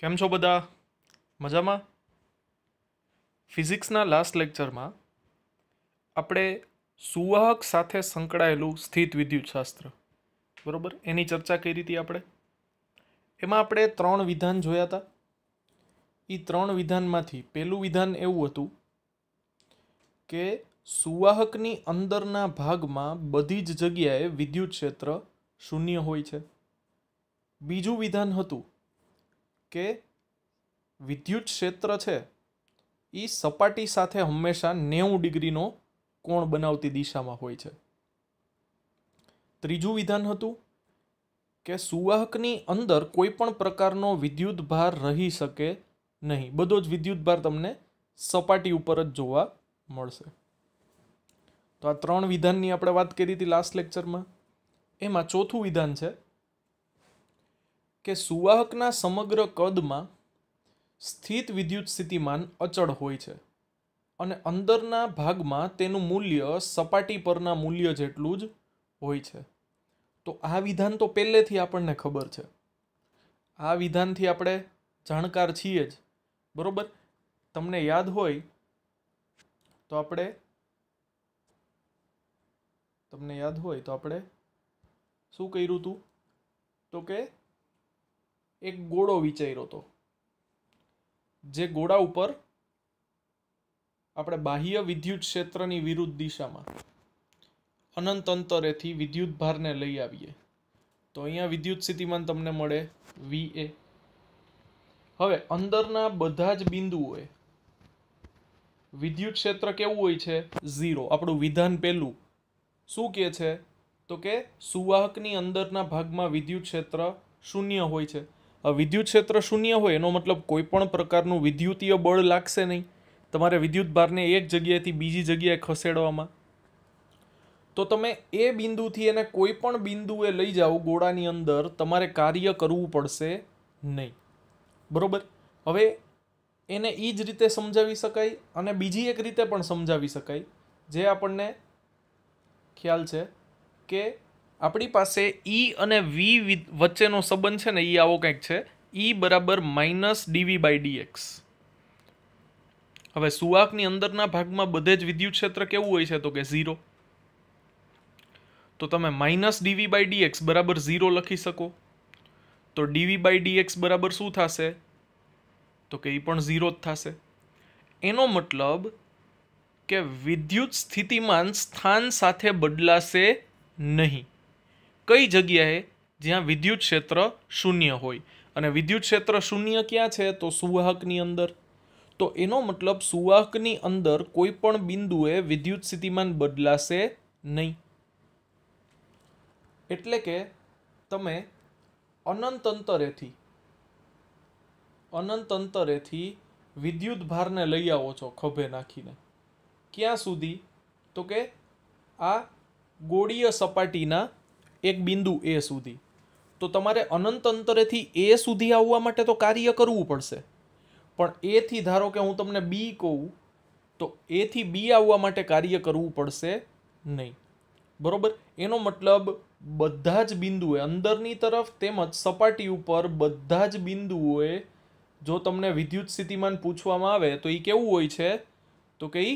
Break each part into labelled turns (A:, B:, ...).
A: કેમ છો બધા મજામાં ફિઝિક્સના લાસ્ટ લેક્ચરમાં આપણે સુવાહક સાથે સંકળાયેલું સ્થિત વિદ્યુતશાસ્ત્ર બરાબર એની ચર્ચા કરી હતી આપણે એમાં આપણે ત્રણ વિધાન જોયા હતા એ ત્રણ વિધાનમાંથી પહેલું વિધાન એવું હતું કે સુવાહકની અંદરના ભાગમાં બધી જ જગ્યાએ વિદ્યુત ક્ષેત્ર શૂન્ય હોય છે બીજું વિધાન હતું કે વિદ્યુત ક્ષેત્ર છે એ સપાટી સાથે હંમેશા નેવું ડિગ્રીનો કોણ બનાવતી દિશામાં હોય છે ત્રીજું વિધાન હતું કે સુવાહકની અંદર કોઈ પણ પ્રકારનો વિદ્યુત ભાર રહી શકે નહીં બધો જ વિદ્યુત ભાર તમને સપાટી ઉપર જ જોવા મળશે તો આ ત્રણ વિધાનની આપણે વાત કરી હતી લાસ્ટ લેક્ચરમાં એમાં ચોથું વિધાન છે કે સુવાહકના સમગ્ર કદમાં સ્થિત વિદ્યુત સ્થિતિમાન અચળ હોય છે અને અંદરના ભાગમાં તેનું મૂલ્ય સપાટી પરના મૂલ્ય જેટલું જ હોય છે તો આ વિધાન તો પહેલેથી આપણને ખબર છે આ વિધાનથી આપણે જાણકાર છીએ જ બરાબર તમને યાદ હોય તો આપણે તમને યાદ હોય તો આપણે શું કર્યું હતું તો કે એક ગોળો વિચાર્યો હતો જે ગોળા ઉપર આપણે બાહ્ય વિદ્યુત ક્ષેત્રની વિરુદ્ધ દિશામાં અનંત અંતરેથી વિદ્યુત ભારને લઈ આવીએ તો અહીંયા વિદ્યુત સ્થિતિમાન તમને મળે વી એ હવે અંદરના બધા જ બિંદુઓએ વિદ્યુત ક્ષેત્ર કેવું હોય છે ઝીરો આપણું વિધાન પહેલું શું કહે છે તો કે સુવાહકની અંદરના ભાગમાં વિદ્યુત ક્ષેત્ર શૂન્ય હોય છે વિદ્યુત ક્ષેત્ર શૂન્ય હોય એનો મતલબ કોઈપણ પ્રકારનું વિદ્યુતીય બળ લાગશે નહીં તમારે વિદ્યુત ભારને એક જગ્યાએથી બીજી જગ્યાએ ખસેડવામાં તો તમે એ બિંદુથી એને કોઈ પણ બિંદુએ લઈ જાઓ ગોળાની અંદર તમારે કાર્ય કરવું પડશે નહીં બરોબર હવે એને એ જ રીતે સમજાવી શકાય અને બીજી એક રીતે પણ સમજાવી શકાય જે આપણને ખ્યાલ છે કે આપણી પાસે ઈ e અને વી વચ્ચેનો સંબંધ છે ને ઈ e આવો કંઈક છે ઈ e બરાબર માઇનસ ડીવી બાય ડીએક્સ હવે સુવાકની અંદરના ભાગમાં બધે જ વિદ્યુત ક્ષેત્ર કેવું હોય છે તો કે ઝીરો તો તમે માઇનસ ડીવી બાય ડીએક્સ બરાબર ઝીરો લખી શકો તો ડીવી બાય ડીએક્સ બરાબર શું થશે તો કે એ પણ ઝીરો જ થશે એનો મતલબ કે વિદ્યુત સ્થિતિમાન સ્થાન સાથે બદલાશે નહીં કઈ જગ્યાએ જ્યાં વિદ્યુત ક્ષેત્ર શૂન્ય હોય અને વિદ્યુત ક્ષેત્ર શૂન્ય ક્યાં છે તો સુવાહકની અંદર તો એનો મતલબ સુવાહકની અંદર કોઈ પણ બિંદુએ વિદ્યુત સ્થિતિમાન બદલાશે નહીં એટલે કે તમે અનંત અંતરેથી અનંત અંતરેથી વિદ્યુત ભારને લઈ આવો છો ખભે નાખીને ક્યાં સુધી તો કે આ ગોળીય સપાટીના એક બિંદુ એ સુધી તો તમારે અનંત અંતરેથી એ સુધી આવવા માટે તો કાર્ય કરવું પડશે પણ એથી ધારો કે હું તમને બી કહું તો એથી બી આવવા માટે કાર્ય કરવું પડશે નહીં બરોબર એનો મતલબ બધા જ બિંદુએ અંદરની તરફ તેમજ સપાટી ઉપર બધા જ બિંદુઓએ જો તમને વિદ્યુત સ્થિતિમાન પૂછવામાં આવે તો એ કેવું હોય છે તો કે એ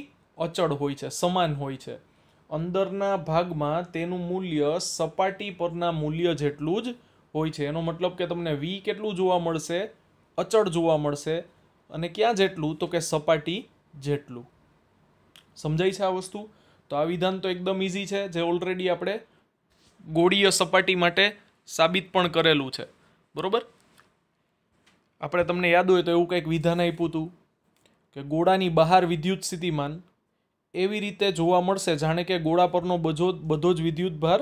A: અચળ હોય છે સમાન હોય છે અંદરના ભાગમાં તેનું મૂલ્ય સપાટી પરના મૂલ્ય જેટલું જ હોય છે એનો મતલબ કે તમને વી કેટલું જોવા મળશે અચળ જોવા મળશે અને ક્યાં જેટલું તો કે સપાટી જેટલું સમજાય છે આ વસ્તુ તો આ વિધાન તો એકદમ ઇઝી છે જે ઓલરેડી આપણે ગોળીય સપાટી માટે સાબિત પણ કરેલું છે બરાબર આપણે તમને યાદ હોય તો એવું કંઈક વિધાન આપ્યું હતું કે ગોળાની બહાર વિદ્યુત સ્થિતિમાન એવી રીતે જોવા મળશે જાણે કે ગોળા પરનો બધો બધો જ વિદ્યુત ભાર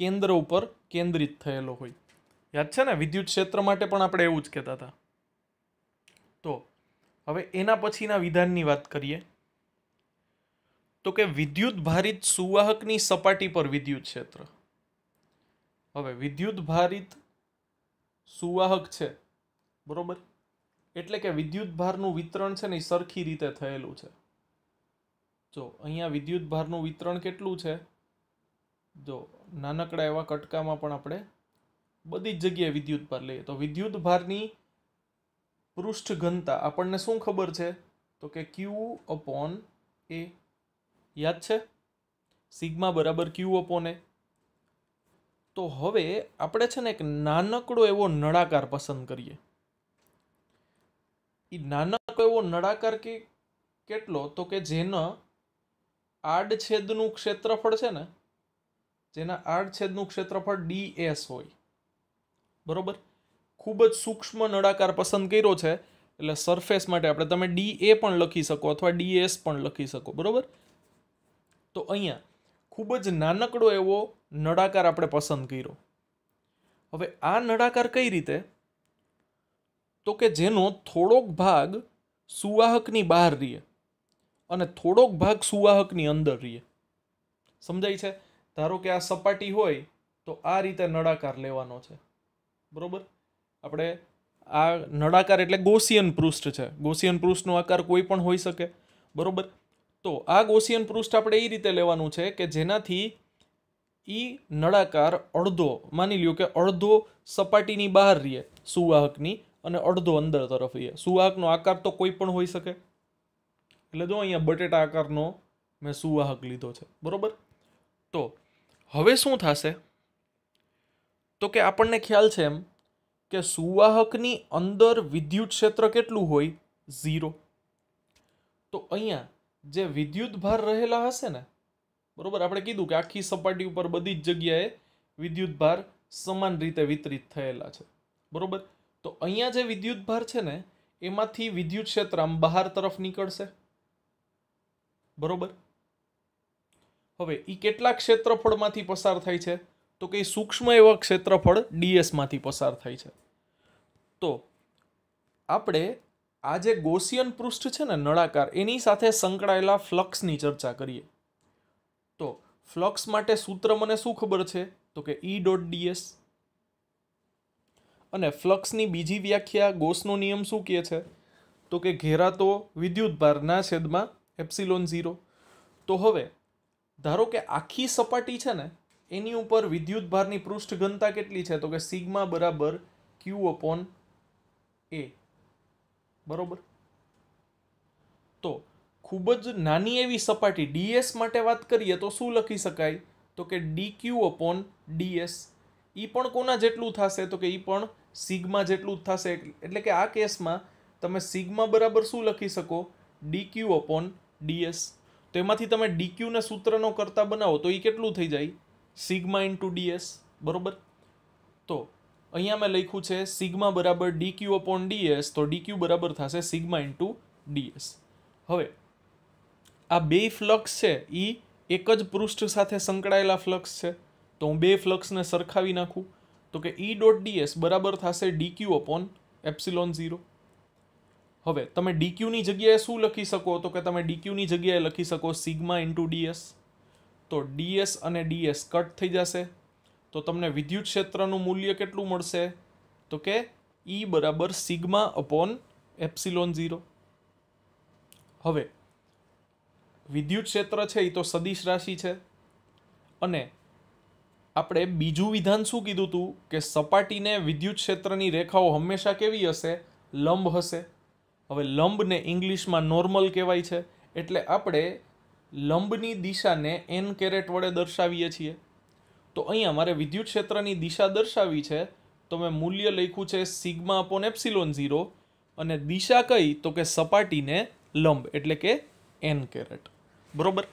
A: કેન્દ્ર ઉપર કેન્દ્રિત થયેલો હોય યાદ છે ને વિદ્યુત ક્ષેત્ર માટે પણ આપણે એવું જ કહેતા હતા તો હવે એના પછીના વિધાનની વાત કરીએ તો કે વિદ્યુત ભારિત સુવાહકની સપાટી પર વિદ્યુત ક્ષેત્ર હવે વિદ્યુત ભારિત સુવાહક છે બરોબર એટલે કે વિદ્યુત ભારનું વિતરણ છે ને એ સરખી રીતે થયેલું છે જો અહીંયા વિદ્યુત ભારનું વિતરણ કેટલું છે જો નાનકડા એવા કટકામાં પણ આપણે બધી જ જગ્યાએ વિદ્યુત વિદ્યુતભાર લઈએ તો વિદ્યુત ભારની પૃષ્ઠ ઘનતા આપણને શું ખબર છે તો કે ક્યુ અપોન એ યાદ છે સિગ્મા બરાબર ક્યુ અપોન એ તો હવે આપણે છે ને એક નાનકડો એવો નળાકાર પસંદ કરીએ એ નાનકડો એવો નળાકાર કે કેટલો તો કે જેનો આડછેદનું ક્ષેત્રફળ છે ને જેના આડછેદનું ક્ષેત્રફળ ડી એસ હોય બરોબર ખૂબ જ સૂક્ષ્મ નળાકાર પસંદ કર્યો છે એટલે સરફેસ માટે આપણે તમે ડી એ પણ લખી શકો અથવા ડી એસ પણ લખી શકો બરોબર તો અહીંયા ખૂબ જ નાનકડો એવો નળાકાર આપણે પસંદ કર્યો હવે આ નળાકાર કઈ રીતે તો કે જેનો થોડોક ભાગ સુવાહકની બહાર રહે અને થોડોક ભાગ સુવાહકની અંદર રહે સમજાય છે ધારો કે આ સપાટી હોય તો આ રીતે નળાકાર લેવાનો છે બરાબર આપણે આ નળાકાર એટલે ગોસિયન પૃષ્ઠ છે ગોસિયન પૃષ્ઠનો આકાર કોઈ પણ હોઈ શકે બરાબર તો આ ગોસિયન પૃષ્ઠ આપણે એ રીતે લેવાનું છે કે જેનાથી એ નળાકાર અડધો માની લ્યો કે અડધો સપાટીની બહાર રહીએ સુવાહકની અને અડધો અંદર તરફ રહીએ સુવાહકનો આકાર તો કોઈ પણ હોઈ શકે એટલે જો અહીંયા બટેટા આકારનો મેં સુવાહક લીધો છે બરાબર તો હવે શું થશે તો કે આપણને ખ્યાલ છે એમ કે સુવાહકની અંદર વિદ્યુત ક્ષેત્ર કેટલું હોય ઝીરો તો અહીંયા જે વિદ્યુત ભાર રહેલા હશે ને બરાબર આપણે કીધું કે આખી સપાટી ઉપર બધી જ જગ્યાએ વિદ્યુત ભાર સમાન રીતે વિતરિત થયેલા છે બરાબર તો અહીંયા જે વિદ્યુત ભાર છે ને એમાંથી વિદ્યુત ક્ષેત્ર આમ બહાર તરફ નીકળશે બરોબર હવે એ કેટલા ક્ષેત્રફળમાંથી પસાર થાય છે તો કે સૂક્ષ્મ એવા ક્ષેત્રફળ ડીએસમાંથી પસાર થાય છે તો આપણે આ જે ગોસિયન પૃષ્ઠ છે ને નળાકાર એની સાથે સંકળાયેલા ફ્લક્સની ચર્ચા કરીએ તો ફ્લક્સ માટે સૂત્ર મને શું ખબર છે તો કે ઈ ડોટ ડીએસ અને ફ્લક્સની બીજી વ્યાખ્યા ગોસનો નિયમ શું કહે છે તો કે ઘેરાતો વિદ્યુતભારના છેદમાં એપ્સિલોન ઝીરો તો હવે ધારો કે આખી સપાટી છે ને એની ઉપર વિદ્યુતભારની પૃષ્ઠ ઘનતા કેટલી છે તો કે સિગ્મા બરાબર ક્યુ અપોન એ બરોબર તો ખૂબ જ નાની એવી સપાટી ડીએસ માટે વાત કરીએ તો શું લખી શકાય તો કે ડી ક્યુ અપોન ડીએસ એ પણ કોના જેટલું થશે તો કે એ પણ સિગ્મા જેટલું જ થશે એટલે કે આ કેસમાં તમે સિગ્મા બરાબર શું લખી શકો ડી ક્યુ અપોન ડીએસ તો એમાંથી તમે ડીક્યુને સૂત્રનો કરતા બનાવો તો એ કેટલું થઈ જાય સિગ્મા ઇન્ટુ ડીએસ બરોબર તો અહીંયા મેં લખ્યું છે સિગ્મા બરાબર ડીક્યુ અપોન ડીએસ તો ડીક્યુ બરાબર થશે સિગ્મા ઇન્ટુ ડીએસ હવે આ બે ફ્લક્સ છે એ એક જ પૃષ્ઠ સાથે સંકળાયેલા ફ્લક્સ છે તો હું બે ફ્લક્સને સરખાવી નાખું તો કે ઈ ડોટ ડીએસ બરાબર થશે ડીક્યુ અપોન એપ્સિલોન ઝીરો હવે તમે ડીક્યુની જગ્યાએ શું લખી શકો તો કે તમે ડીક્યુની જગ્યાએ લખી શકો સિગ્મા ઇન્ટુ ડીએસ તો ડીએસ અને ડીએસ કટ થઈ જશે તો તમને વિદ્યુત ક્ષેત્રનું મૂલ્ય કેટલું મળશે તો કે e ઈ બરાબર સિગ્મા અપોન એપ્સિલોન ઝીરો હવે વિદ્યુત ક્ષેત્ર છે એ તો સદિશ રાશિ છે અને આપણે બીજું વિધાન શું કીધું હતું કે સપાટીને વિદ્યુત ક્ષેત્રની રેખાઓ હંમેશા કેવી હશે લંબ હશે હવે લંબને ઇંગ્લિશમાં નોર્મલ કહેવાય છે એટલે આપણે લંબની દિશાને એન કેરેટ વડે દર્શાવીએ છીએ તો અહીંયા મારે વિદ્યુત ક્ષેત્રની દિશા દર્શાવી છે તો મેં મૂલ્ય લખ્યું છે સિગ્મા અપોન એપ્સિલોન ઝીરો અને દિશા કઈ તો કે સપાટીને લંબ એટલે કે એન કેરેટ બરોબર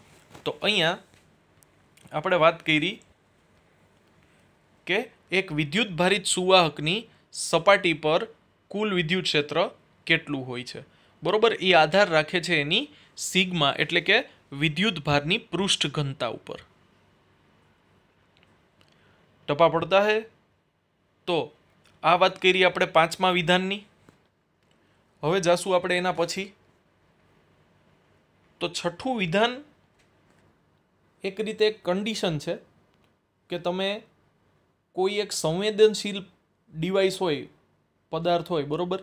A: તો અહીંયા આપણે વાત કરી કે એક વિદ્યુતભારિત સુવાહકની સપાટી પર કુલ વિદ્યુત ક્ષેત્ર કેટલું હોય છે બરાબર એ આધાર રાખે છે એની સિગ્મા એટલે કે વિદ્યુત ભારની પૃષ્ઠ ઘનતા ઉપર ટપા પડતા હે તો આ વાત કરી આપણે પાંચમા વિધાનની હવે જાશું આપણે એના પછી તો છઠ્ઠું વિધાન એક રીતે એક કન્ડિશન છે કે તમે કોઈ એક સંવેદનશીલ ડિવાઇસ હોય પદાર્થ હોય બરાબર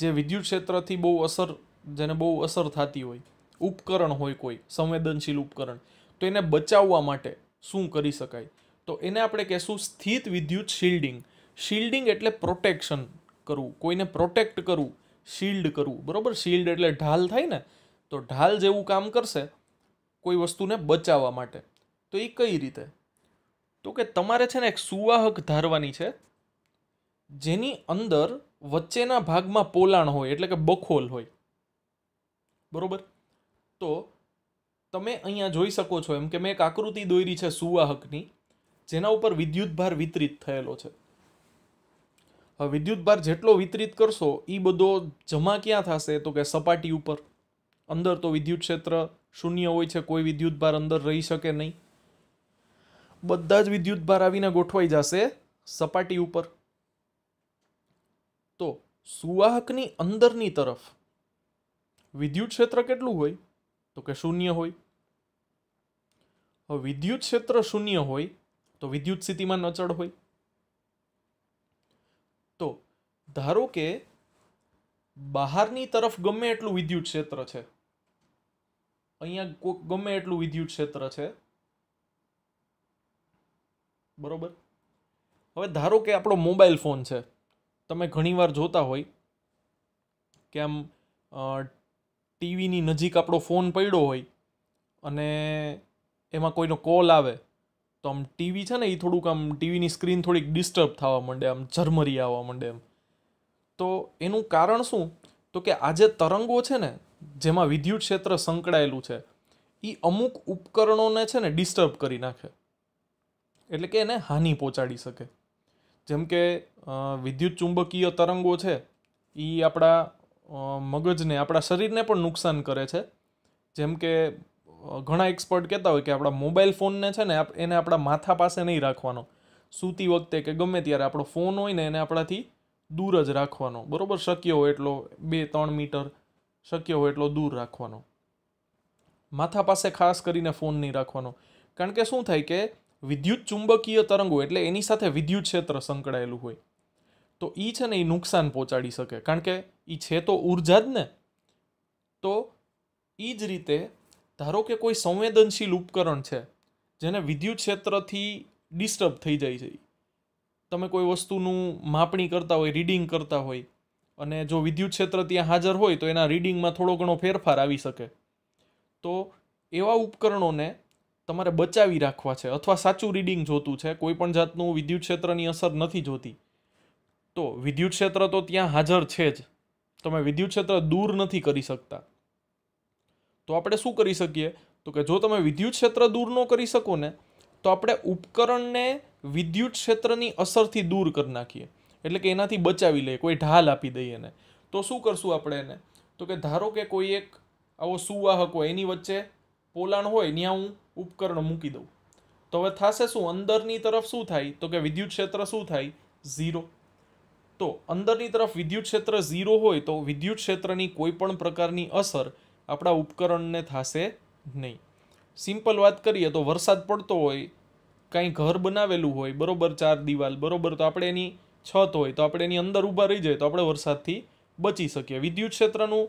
A: જે વિદ્યુત ક્ષેત્રથી બહુ અસર જેને બહુ અસર થતી હોય ઉપકરણ હોય કોઈ સંવેદનશીલ ઉપકરણ તો એને બચાવવા માટે શું કરી શકાય તો એને આપણે કહેશું સ્થિત વિદ્યુત શિલ્ડિંગ શિલ્ડિંગ એટલે પ્રોટેક્શન કરવું કોઈને પ્રોટેક્ટ કરવું શિલ્ડ કરવું બરાબર શિલ્ડ એટલે ઢાલ થાય ને તો ઢાલ જેવું કામ કરશે કોઈ વસ્તુને બચાવવા માટે તો એ કઈ રીતે તો કે તમારે છે ને એક સુવાહક ધારવાની છે જેની અંદર વચ્ચેના ભાગમાં પોલાણ હોય એટલે કે બખોલ હોય બરોબર તો તમે અહીંયા જોઈ શકો છો એમ કે મેં એક આકૃતિ દોરી છે સુવાહકની જેના ઉપર વિદ્યુતભાર વિતરિત થયેલો છે હવે વિદ્યુતભાર જેટલો વિતરિત કરશો એ બધો જમા ક્યાં થશે તો કે સપાટી ઉપર અંદર તો વિદ્યુત ક્ષેત્ર શૂન્ય હોય છે કોઈ વિદ્યુતભાર અંદર રહી શકે નહીં બધા જ વિદ્યુતભાર આવીને ગોઠવાઈ જશે સપાટી ઉપર તો સુવાહકની અંદરની તરફ વિદ્યુત ક્ષેત્ર કેટલું હોય તો કે શૂન્ય હોય વિદ્યુત ક્ષેત્ર શૂન્ય હોય તો વિદ્યુત સ્થિતિમાન અચળ હોય તો ધારો કે બહારની તરફ ગમે એટલું વિદ્યુત ક્ષેત્ર છે અહીંયા ગમે એટલું વિદ્યુત ક્ષેત્ર છે બરોબર હવે ધારો કે આપણો મોબાઈલ ફોન છે તમે ઘણીવાર જોતા હોય કે આમ ટીવીની નજીક આપણો ફોન પડ્યો હોય અને એમાં કોઈનો કોલ આવે તો આમ ટીવી છે ને એ થોડુંક આમ ટીવીની સ્ક્રીન થોડીક ડિસ્ટર્બ થવા માંડે આમ ઝરમરી આવવા માંડે એમ તો એનું કારણ શું તો કે આજે તરંગો છે ને જેમાં વિદ્યુત ક્ષેત્ર સંકળાયેલું છે એ અમુક ઉપકરણોને છે ને ડિસ્ટર્બ કરી નાખે એટલે કે એને હાનિ પહોંચાડી શકે જેમ કે વિદ્યુત ચુંબકીય તરંગો છે એ આપણા મગજને આપણા શરીરને પણ નુકસાન કરે છે જેમ કે ઘણા એક્સપર્ટ કહેતા હોય કે આપણા મોબાઈલ ફોનને છે ને એને આપણા માથા પાસે નહીં રાખવાનો સૂતી વખતે કે ગમે ત્યારે આપણો ફોન હોય ને એને આપણાથી દૂર જ રાખવાનો બરાબર શક્ય હોય એટલો બે ત્રણ મીટર શક્ય હોય એટલો દૂર રાખવાનો માથા પાસે ખાસ કરીને ફોન નહીં રાખવાનો કારણ કે શું થાય કે વિદ્યુત ચુંબકીય તરંગો એટલે એની સાથે વિદ્યુત ક્ષેત્ર સંકળાયેલું હોય તો એ છે ને એ નુકસાન પહોંચાડી શકે કારણ કે એ છે તો ઉર્જા જ ને તો એ જ રીતે ધારો કે કોઈ સંવેદનશીલ ઉપકરણ છે જેને વિદ્યુત ક્ષેત્રથી ડિસ્ટર્બ થઈ જાય છે તમે કોઈ વસ્તુનું માપણી કરતા હોય રીડિંગ કરતા હોય અને જો વિદ્યુત ક્ષેત્ર ત્યાં હાજર હોય તો એના રીડિંગમાં થોડો ઘણો ફેરફાર આવી શકે તો એવા ઉપકરણોને તમારે બચાવી રાખવા છે અથવા સાચું રીડિંગ જોતું છે કોઈ પણ જાતનું વિદ્યુત ક્ષેત્રની અસર નથી જોતી તો વિદ્યુત ક્ષેત્ર તો ત્યાં હાજર છે જ તમે વિદ્યુત ક્ષેત્ર દૂર નથી કરી શકતા તો આપણે શું કરી શકીએ તો કે જો તમે વિદ્યુત ક્ષેત્ર દૂર ન કરી શકો ને તો આપણે ઉપકરણને વિદ્યુત ક્ષેત્રની અસરથી દૂર કરી નાખીએ એટલે કે એનાથી બચાવી લઈએ કોઈ ઢાલ આપી દઈએ એને તો શું કરશું આપણે એને તો કે ધારો કે કોઈ એક આવો સુવાહક હોય એની વચ્ચે પોલાણ હોય ત્યાં હું ઉપકરણ મૂકી દઉં તો હવે થશે શું અંદરની તરફ શું થાય તો કે વિદ્યુત ક્ષેત્ર શું થાય ઝીરો તો અંદરની તરફ વિદ્યુત ક્ષેત્ર ઝીરો હોય તો વિદ્યુત ક્ષેત્રની કોઈ પણ પ્રકારની અસર આપણા ઉપકરણને થશે નહીં સિમ્પલ વાત કરીએ તો વરસાદ પડતો હોય કાંઈ ઘર બનાવેલું હોય બરોબર ચાર દિવાલ બરોબર તો આપણે એની છત હોય તો આપણે એની અંદર ઊભા રહી જાય તો આપણે વરસાદથી બચી શકીએ વિદ્યુત ક્ષેત્રનું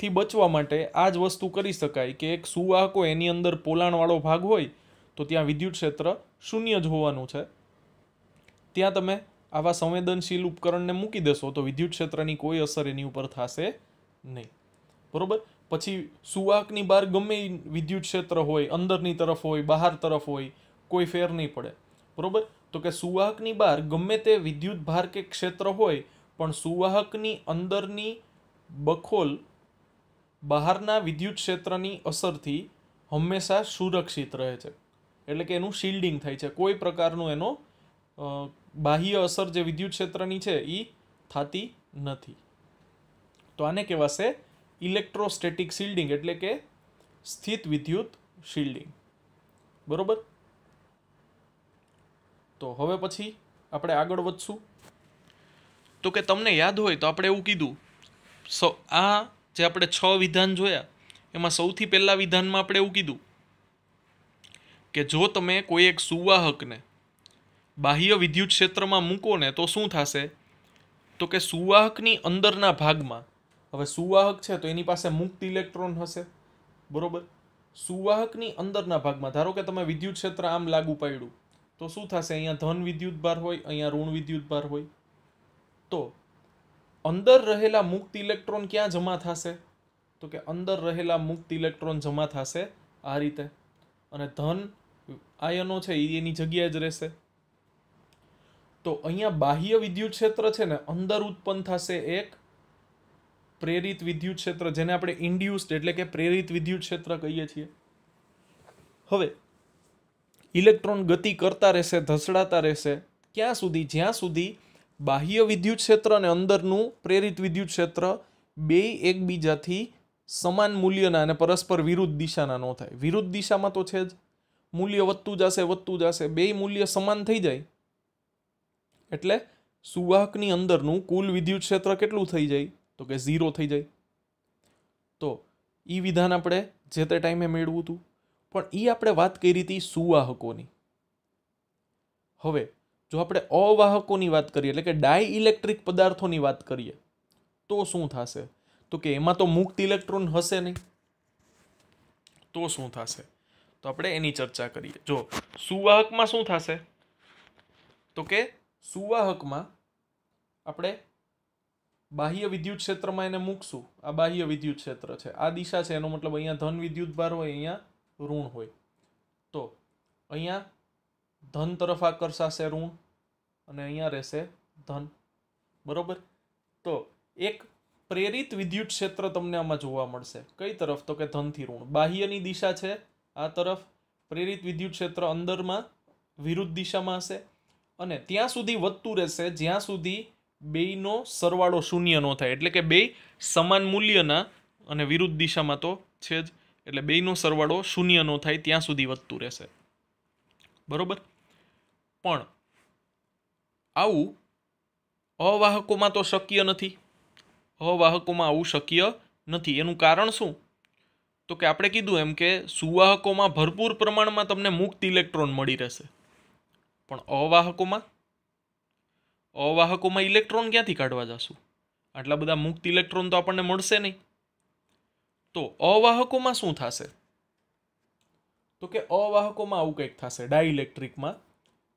A: થી બચવા માટે આ જ વસ્તુ કરી શકાય કે એક સુવાહકો એની અંદર પોલાણવાળો ભાગ હોય તો ત્યાં વિદ્યુત ક્ષેત્ર શૂન્ય જ હોવાનું છે ત્યાં તમે આવા સંવેદનશીલ ઉપકરણને મૂકી દેશો તો વિદ્યુત ક્ષેત્રની કોઈ અસર એની ઉપર થશે નહીં બરાબર પછી સુવાહકની બહાર ગમે વિદ્યુત ક્ષેત્ર હોય અંદરની તરફ હોય બહાર તરફ હોય કોઈ ફેર નહીં પડે બરાબર તો કે સુવાહકની બહાર ગમે તે વિદ્યુત ભાર કે ક્ષેત્ર હોય પણ સુવાહકની અંદરની બખોલ બહારના વિદ્યુત ક્ષેત્રની અસરથી હંમેશા સુરક્ષિત રહે છે એટલે કે એનું શિલ્ડિંગ થાય છે કોઈ પ્રકારનું એનો બાહ્ય અસર જે વિદ્યુત ક્ષેત્રની છે એ થતી નથી તો આને કહેવાશે ઇલેક્ટ્રોસ્ટેટિક શિલ્ડિંગ એટલે કે સ્થિત વિદ્યુત શિલ્ડિંગ બરોબર તો હવે પછી આપણે આગળ વધશું તો કે તમને યાદ હોય તો આપણે એવું કીધું સો આ જે આપણે છ વિધાન જોયા એમાં સૌથી પહેલાં વિધાનમાં આપણે એવું કીધું કે જો તમે કોઈ એક સુવાહકને બાહ્ય વિદ્યુત ક્ષેત્રમાં મૂકો ને તો શું થશે તો કે સુવાહકની અંદરના ભાગમાં હવે સુવાહક છે તો એની પાસે મુક્ત ઇલેક્ટ્રોન હશે બરાબર સુવાહકની અંદરના ભાગમાં ધારો કે તમે વિદ્યુત ક્ષેત્ર આમ લાગુ પાડ્યું તો શું થશે અહીંયા ધન વિદ્યુત ભાર હોય અહીંયા ઋણ વિદ્યુત ભાર હોય તો અંદર રહેલા મુક્ત ઇલેક્ટ્રોન ક્યાં જમા થશે તો કે અંદર રહેલા મુક્ત ઇલેક્ટ્રોન જમા થશે આ રીતે અને ધન આયનો છે એ એની જગ્યાએ જ રહેશે તો અહીંયા બાહ્ય વિદ્યુત ક્ષેત્ર છે ને અંદર ઉત્પન્ન થશે એક પ્રેરિત વિદ્યુત ક્ષેત્ર જેને આપણે ઇન્ડ્યુસ્ડ એટલે કે પ્રેરિત વિદ્યુત ક્ષેત્ર કહીએ છીએ હવે ઇલેક્ટ્રોન ગતિ કરતા રહેશે ધસડાતા રહેશે ક્યાં સુધી જ્યાં સુધી બાહ્ય વિદ્યુત ક્ષેત્ર અને અંદરનું પ્રેરિત વિદ્યુત ક્ષેત્ર બે એકબીજાથી સમાન મૂલ્યના અને પરસ્પર વિરુદ્ધ દિશાના ન થાય વિરુદ્ધ દિશામાં તો છે જ મૂલ્ય વધતું જશે વધતું જશે બે મૂલ્ય સમાન થઈ જાય એટલે સુવાહકની અંદરનું કુલ વિદ્યુત ક્ષેત્ર કેટલું થઈ જાય તો કે ઝીરો થઈ જાય તો એ વિધાન આપણે જે તે ટાઈમે મેળવું હતું પણ એ આપણે વાત કરી હતી સુવાહકોની હવે જો આપણે અવાહકોની વાત કરીએ એટલે કે ડાય ઇલેક્ટ્રિક પદાર્થોની વાત કરીએ તો શું થશે તો કે એમાં તો મુક્ત ઇલેક્ટ્રોન હશે નહીં તો શું થશે તો આપણે એની ચર્ચા કરીએ જો સુવાહકમાં શું થશે તો કે સુવાહકમાં આપણે બાહ્ય વિદ્યુત ક્ષેત્રમાં એને મૂકશું આ બાહ્ય વિદ્યુત ક્ષેત્ર છે આ દિશા છે એનો મતલબ અહીંયા ધન વિદ્યુત ભાર હોય અહીંયા ઋણ હોય તો અહીંયા ધન તરફ આકર્ષાશે ઋણ અને અહીંયા રહેશે ધન બરોબર તો એક પ્રેરિત વિદ્યુત ક્ષેત્ર તમને આમાં જોવા મળશે કઈ તરફ તો કે ધનથી ઋણ બાહ્યની દિશા છે આ તરફ પ્રેરિત વિદ્યુત ક્ષેત્ર અંદરમાં વિરુદ્ધ દિશામાં હશે અને ત્યાં સુધી વધતું રહેશે જ્યાં સુધી બેયનો સરવાળો શૂન્ય ન થાય એટલે કે બે સમાન મૂલ્યના અને વિરુદ્ધ દિશામાં તો છે જ એટલે બેયનો સરવાળો શૂન્ય ન થાય ત્યાં સુધી વધતું રહેશે બરાબર પણ આવું અવાહકોમાં તો શક્ય નથી અવાહકોમાં આવું શક્ય નથી એનું કારણ શું તો કે આપણે કીધું એમ કે સુવાહકોમાં ભરપૂર પ્રમાણમાં તમને મુક્ત ઇલેક્ટ્રોન મળી રહેશે પણ અવાહકોમાં અવાહકોમાં ઇલેક્ટ્રોન ક્યાંથી કાઢવા જશું આટલા બધા મુક્ત ઇલેક્ટ્રોન તો આપણને મળશે નહીં તો અવાહકોમાં શું થશે તો કે અવાહકોમાં આવું કંઈક થશે ડાઇલેક્ટ્રિકમાં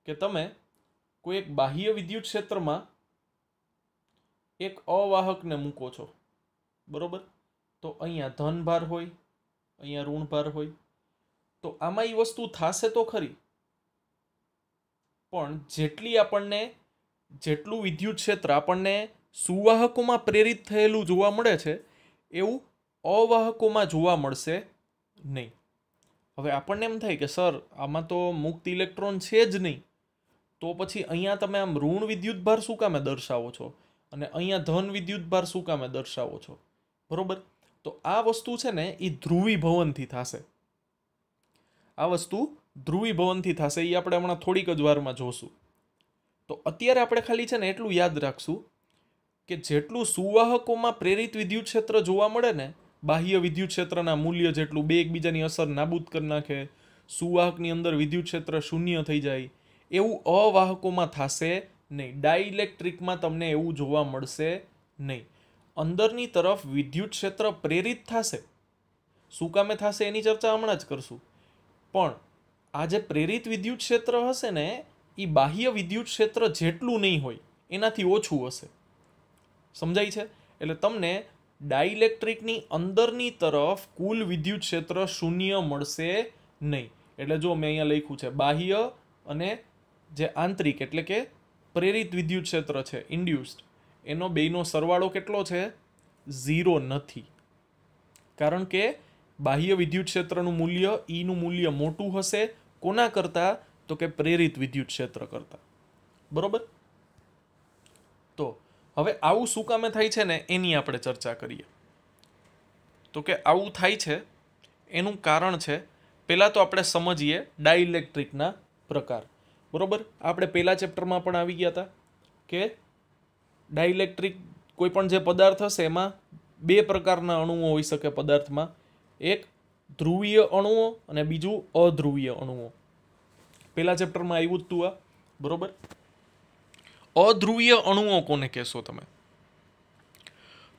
A: કે તમે કોઈ એક બાહ્ય વિદ્યુત ક્ષેત્રમાં એક અવાહકને મૂકો છો બરાબર તો અહીંયા ધનભાર હોય અહીંયા ઋણભાર હોય તો આમાં એ વસ્તુ થશે તો ખરી પણ જેટલી આપણને જેટલું વિદ્યુત ક્ષેત્ર આપણને સુવાહકોમાં પ્રેરિત થયેલું જોવા મળે છે એવું અવાહકોમાં જોવા મળશે નહીં હવે આપણને એમ થાય કે સર આમાં તો મુક્ત ઇલેક્ટ્રોન છે જ નહીં તો પછી અહીંયા તમે આમ ઋણ વિદ્યુતભાર શું કામે દર્શાવો છો અને અહીંયા ધન વિદ્યુતભાર શું કામે દર્શાવો છો બરાબર તો આ વસ્તુ છે ને એ ધ્રુવી ભવનથી થશે આ વસ્તુ ધ્રુવી ભવનથી થશે એ આપણે હમણાં થોડીક જ વારમાં જોશું તો અત્યારે આપણે ખાલી છે ને એટલું યાદ રાખશું કે જેટલું સુવાહકોમાં પ્રેરિત વિદ્યુત ક્ષેત્ર જોવા મળે ને બાહ્ય વિદ્યુત ક્ષેત્રના મૂલ્ય જેટલું બે એકબીજાની અસર નાબૂદ કરી નાખે સુવાહકની અંદર વિદ્યુત ક્ષેત્ર શૂન્ય થઈ જાય એવું અવાહકોમાં થશે નહીં ડાઇલેક્ટ્રિકમાં તમને એવું જોવા મળશે નહીં અંદરની તરફ વિદ્યુત ક્ષેત્ર પ્રેરિત થશે શું કામે થશે એની ચર્ચા હમણાં જ કરશું પણ આ જે પ્રેરિત વિદ્યુત ક્ષેત્ર હશે ને એ બાહ્ય વિદ્યુત ક્ષેત્ર જેટલું નહીં હોય એનાથી ઓછું હશે સમજાય છે એટલે તમને ડાઇલેક્ટ્રિકની અંદરની તરફ કુલ વિદ્યુત ક્ષેત્ર શૂન્ય મળશે નહીં એટલે જો મેં અહીંયા લખ્યું છે બાહ્ય અને જે આંતરિક એટલે કે પ્રેરિત વિદ્યુત ક્ષેત્ર છે ઇન્ડ્યુસ્ડ એનો બેયનો સરવાળો કેટલો છે ઝીરો નથી કારણ કે બાહ્ય વિદ્યુત ક્ષેત્રનું મૂલ્ય ઈનું મૂલ્ય મોટું હશે કોના કરતાં તો કે પ્રેરિત વિદ્યુત ક્ષેત્ર કરતાં બરાબર તો હવે આવું શું કામે થાય છે ને એની આપણે ચર્ચા કરીએ તો કે આવું થાય છે એનું કારણ છે પહેલાં તો આપણે સમજીએ ડાઇલેક્ટ્રિકના પ્રકાર બરાબર આપણે પહેલા ચેપ્ટરમાં પણ આવી ગયા હતા કે ડાઇલેક્ટ્રિક કોઈપણ જે પદાર્થ હશે એમાં બે પ્રકારના અણુઓ હોઈ શકે પદાર્થમાં એક ધ્રુવીય અણુઓ અને બીજું અધ્રુવીય અણુઓ પહેલા ચેપ્ટરમાં આવ્યું જ તું આ બરાબર અધ્રુવીય અણુઓ કોને કહેશો તમે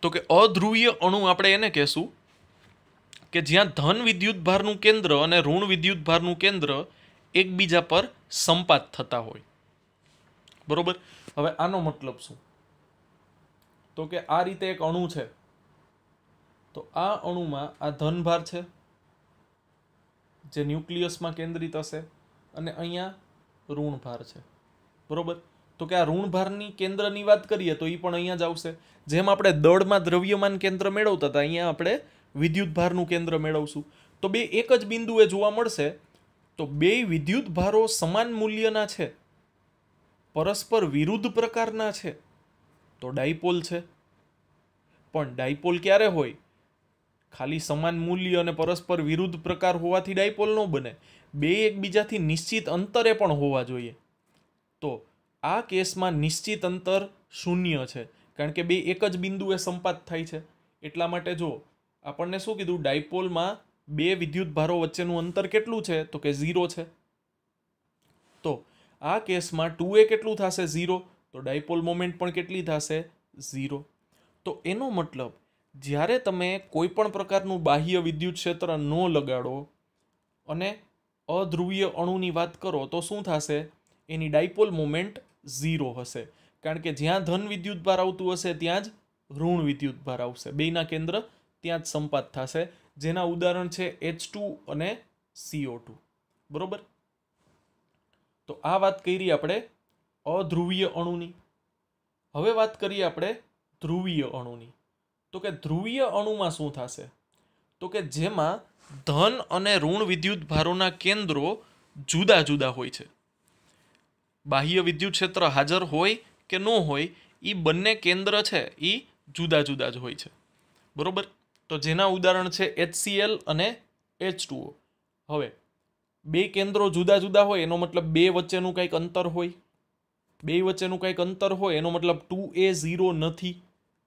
A: તો કે અધ્રુવીય અણુ આપણે એને કહેશું કે જ્યાં ધન વિદ્યુતભારનું કેન્દ્ર અને ઋણ વિદ્યુતભારનું કેન્દ્ર એકબીજા પર સંપાત થતા હોય બરોબર હવે આનો મતલબ શું તો કે આ રીતે એક અણુ છે તો આ અણુમાં આ ધનભાર છે જે ન્યુક્લિયસમાં કેન્દ્રિત હશે અને અહીંયા ઋણભાર છે બરોબર તો કે આ ઋણભારની કેન્દ્રની વાત કરીએ તો એ પણ અહીંયા જ આવશે જેમ આપણે દળમાં દ્રવ્યમાન કેન્દ્ર મેળવતા હતા અહીંયા આપણે વિદ્યુત ભારનું કેન્દ્ર મેળવશું તો બે એક જ બિંદુએ જોવા મળશે તો બે વિદ્યુત ભારો સમાન મૂલ્યના છે પરસ્પર વિરુદ્ધ પ્રકારના છે તો ડાયપોલ છે પણ ડાયપોલ ક્યારે હોય ખાલી સમાન મૂલ્ય અને પરસ્પર વિરુદ્ધ પ્રકાર હોવાથી ડાયપોલ ન બને બે એકબીજાથી નિશ્ચિત અંતરે પણ હોવા જોઈએ તો આ કેસમાં નિશ્ચિત અંતર શૂન્ય છે કારણ કે બે એક જ બિંદુએ સંપાત થાય છે એટલા માટે જો આપણને શું કીધું ડાયપોલમાં બે વિદ્યુત ભારો વચ્ચેનું અંતર કેટલું છે તો કે ઝીરો છે તો આ કેસમાં ટુ એ કેટલું થશે ઝીરો તો ડાયપોલ મોમેન્ટ પણ કેટલી થશે ઝીરો તો એનો મતલબ જ્યારે તમે કોઈપણ પ્રકારનું બાહ્ય વિદ્યુત ક્ષેત્ર ન લગાડો અને અધ્રુવીય અણુની વાત કરો તો શું થશે એની ડાયપોલ મોમેન્ટ ઝીરો હશે કારણ કે જ્યાં ધન વિદ્યુતભાર આવતું હશે ત્યાં જ ઋણ વિદ્યુતભાર આવશે બેના કેન્દ્ર ત્યાં જ સંપાત થશે જેના ઉદાહરણ છે એચ ટુ અને સીઓ ટુ બરાબર તો આ વાત કરી આપણે અધ્રુવીય અણુની હવે વાત કરીએ આપણે ધ્રુવીય અણુની તો કે ધ્રુવીય અણુમાં શું થશે તો કે જેમાં ધન અને ઋણ વિદ્યુત ભારોના કેન્દ્રો જુદા જુદા હોય છે બાહ્ય વિદ્યુત ક્ષેત્ર હાજર હોય કે ન હોય એ બંને કેન્દ્ર છે એ જુદા જુદા જ હોય છે બરાબર તો જેના ઉદાહરણ છે એચસીએલ અને એચ હવે બે કેન્દ્રો જુદા જુદા હોય એનો મતલબ બે વચ્ચેનું કંઈક અંતર હોય બે વચ્ચેનું કંઈક અંતર હોય એનો મતલબ ટુ એ ઝીરો નથી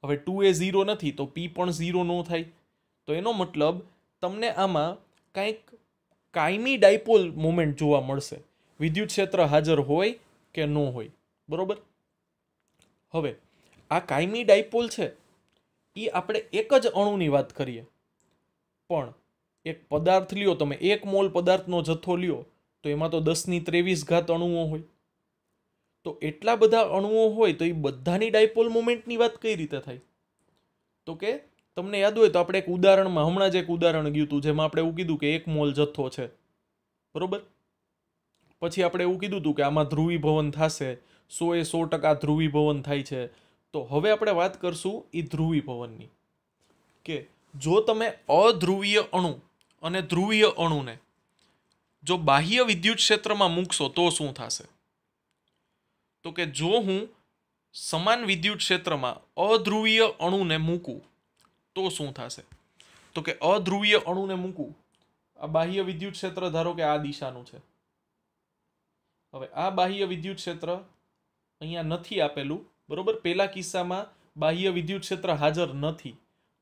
A: હવે ટુ એ ઝીરો નથી તો પી પણ ઝીરો ન થાય તો એનો મતલબ તમને આમાં કાંઈક કાયમી ડાયપોલ મુમેન્ટ જોવા મળશે વિદ્યુત ક્ષેત્ર હાજર હોય કે ન હોય બરાબર હવે આ કાયમી ડાયપોલ છે એ આપણે એક જ અણુની વાત કરીએ પણ એક પદાર્થ લ્યો તમે એક મોલ પદાર્થનો જથ્થો લ્યો તો એમાં તો દસની ત્રેવીસ ઘાત અણુઓ હોય તો એટલા બધા અણુઓ હોય તો એ બધાની ડાયપોલ મોમેન્ટની વાત કઈ રીતે થાય તો કે તમને યાદ હોય તો આપણે એક ઉદાહરણમાં હમણાં જ એક ઉદાહરણ ગયું હતું જેમાં આપણે એવું કીધું કે એક મોલ જથ્થો છે બરાબર પછી આપણે એવું કીધું હતું કે આમાં ધ્રુવીભવન થશે સો એ સો ટકા ધ્રુવીભવન થાય છે તો હવે આપણે વાત કરશું એ ધ્રુવીભવનની કે જો તમે અધ્રુવીય અણુ અને ધ્રુવીય અણુને જો બાહ્ય વિદ્યુત ક્ષેત્રમાં મૂકશો તો શું થશે તો કે જો હું સમાન વિદ્યુત ક્ષેત્રમાં અધ્રુવીય અણુને મૂકું તો શું થશે તો કે અધ્રુવીય અણુને મૂકું આ બાહ્ય વિદ્યુત ક્ષેત્ર ધારો કે આ દિશાનું છે હવે આ બાહ્ય વિદ્યુત ક્ષેત્ર અહીંયા નથી આપેલું બરાબર પહેલાં કિસ્સામાં બાહ્ય વિદ્યુત ક્ષેત્ર હાજર નથી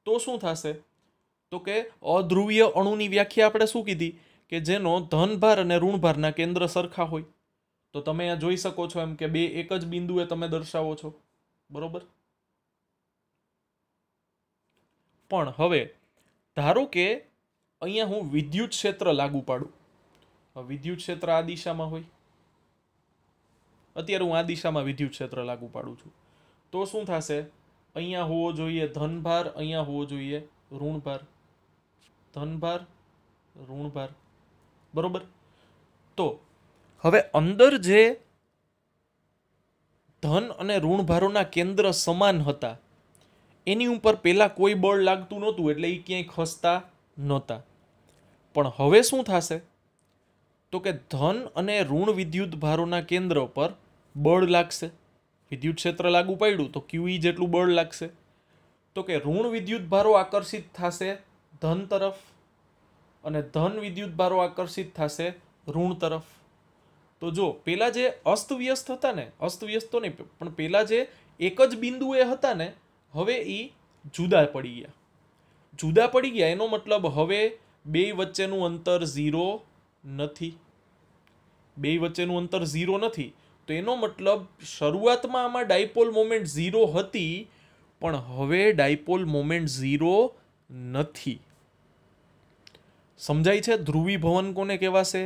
A: તો શું થશે તો કે અધ્રુવીય અણુની વ્યાખ્યા આપણે શું કીધી કે જેનો ધનભાર અને ઋણભારના કેન્દ્ર સરખા હોય તો તમે આ જોઈ શકો છો એમ કે બે એક જ બિંદુએ તમે દર્શાવો છો બરાબર પણ હવે ધારો કે અહીંયા હું વિદ્યુત ક્ષેત્ર લાગુ પાડું વિદ્યુત ક્ષેત્ર આ દિશામાં હોય અત્યારે હું આ દિશામાં વિદ્યુત ક્ષેત્ર લાગુ પાડું છું તો શું થશે અહીંયા હોવો જોઈએ ધનભાર અહીંયા હોવો જોઈએ ઋણભાર ધનભાર ઋણભાર બરોબર તો હવે અંદર જે ધન અને ઋણભારોના કેન્દ્ર સમાન હતા એની ઉપર પહેલાં કોઈ બળ લાગતું નહોતું એટલે એ ક્યાંય ખસતા નહોતા પણ હવે શું થશે તો કે ધન અને ઋણ વિદ્યુત ભારોના કેન્દ્ર પર બળ લાગશે વિદ્યુત ક્ષેત્ર લાગુ પાડ્યું તો ક્યુઈ e જેટલું બળ લાગશે તો કે ઋણ વિદ્યુત ભારો આકર્ષિત થશે ધન તરફ અને ધન વિદ્યુત ભારો આકર્ષિત થશે ઋણ તરફ તો જો પહેલાં જે અસ્તવ્યસ્ત હતા ને અસ્તવ્યસ્ત તો નહીં પણ પહેલાં જે એક જ બિંદુએ હતા ને હવે એ જુદા પડી ગયા જુદા પડી ગયા એનો મતલબ હવે બે વચ્ચેનું અંતર ઝીરો નથી બે વચ્ચેનું અંતર ઝીરો નથી તો એનો મતલબ શરૂઆતમાં આમાં ડાયપોલ મોમેન્ટ ઝીરો હતી પણ હવે ડાયપોલ મોમેન્ટ ઝીરો નથી સમજાય છે ધ્રુવી ભવન કોને કહેવાશે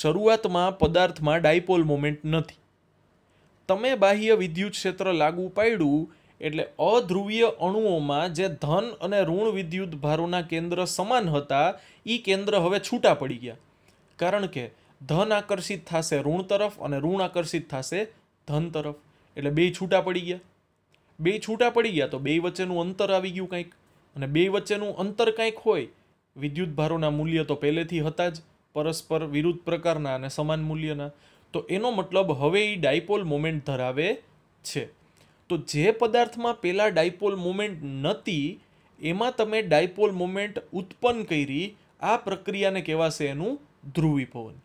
A: શરૂઆતમાં પદાર્થમાં ડાયપોલ મોમેન્ટ નથી તમે બાહ્ય વિદ્યુત ક્ષેત્ર લાગુ પાડ્યું એટલે અધ્રુવીય અણુઓમાં જે ધન અને ઋણ વિદ્યુત ભારોના કેન્દ્ર સમાન હતા એ કેન્દ્ર હવે છૂટા પડી ગયા કારણ કે ધન આકર્ષિત થશે ઋણ તરફ અને ઋણ આકર્ષિત થશે ધન તરફ એટલે બે છૂટા પડી ગયા બે છૂટા પડી ગયા તો બે વચ્ચેનું અંતર આવી ગયું કંઈક અને બે વચ્ચેનું અંતર કંઈક હોય વિદ્યુત ભારોના મૂલ્ય તો પહેલેથી હતા જ પરસ્પર વિરુદ્ધ પ્રકારના અને સમાન મૂલ્યના તો એનો મતલબ હવે એ ડાયપોલ મુમેન્ટ ધરાવે છે તો જે પદાર્થમાં પહેલાં ડાયપોલ મુમેન્ટ નહોતી એમાં તમે ડાયપોલ મુમેન્ટ ઉત્પન્ન કરી આ પ્રક્રિયાને કહેવાશે એનું ધ્રુવીભવન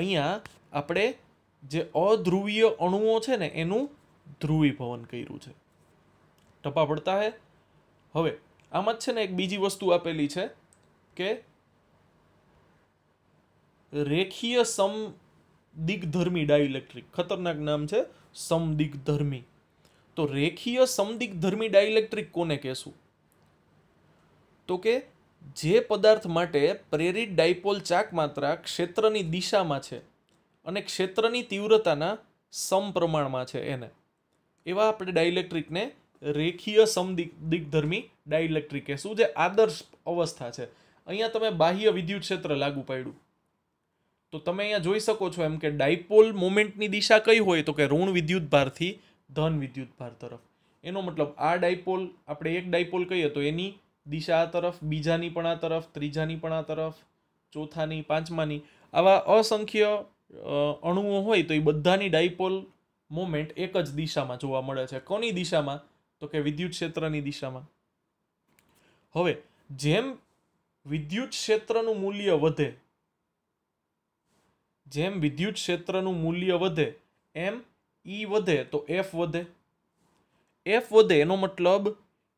A: અહીંયા આપણે જે અધ્રુવીય અણુઓ છે ને એનું ધ્રુવીભવન કર્યું છે ટપા પડતા હે હવે આમાં જ છે ને એક બીજી વસ્તુ આપેલી છે કે રેખીય સમ દિગ્ધર્મી ડાયલેક્ટ્રિક ખતરનાક નામ છે સમદિગ્ધર્મી તો રેખીય સમદિગ્ધર્મી ડાયલેક્ટ્રિક કોને કહેશું તો કે જે પદાર્થ માટે પ્રેરિત ડાયપોલ ચાક માત્રા ક્ષેત્રની દિશામાં છે અને ક્ષેત્રની તીવ્રતાના સમપ્રમાણમાં છે એને એવા આપણે ડાયલેક્ટ્રિકને રેખીય સમદિગ્ધર્મી ડાઇલેક્ટ્રિક કહેશું જે આદર્શ અવસ્થા છે અહીંયા તમે બાહ્ય વિદ્યુત ક્ષેત્ર લાગુ પાડ્યું તો તમે અહીંયા જોઈ શકો છો એમ કે ડાયપોલ મોમેન્ટની દિશા કઈ હોય તો કે ઋણ વિદ્યુત ભારથી ધન વિદ્યુત ભાર તરફ એનો મતલબ આ ડાયપોલ આપણે એક ડાયપોલ કહીએ તો એની દિશા આ તરફ બીજાની પણ આ તરફ ત્રીજાની પણ આ તરફ ચોથાની પાંચમાની આવા અસંખ્ય અણુઓ હોય તો એ બધાની ડાયપોલ મોમેન્ટ એક જ દિશામાં જોવા મળે છે કોની દિશામાં તો કે વિદ્યુત ક્ષેત્રની દિશામાં હવે જેમ વિદ્યુત ક્ષેત્રનું મૂલ્ય વધે જેમ વિદ્યુત ક્ષેત્રનું મૂલ્ય વધે એમ ઈ વધે તો એફ વધે એફ વધે એનો મતલબ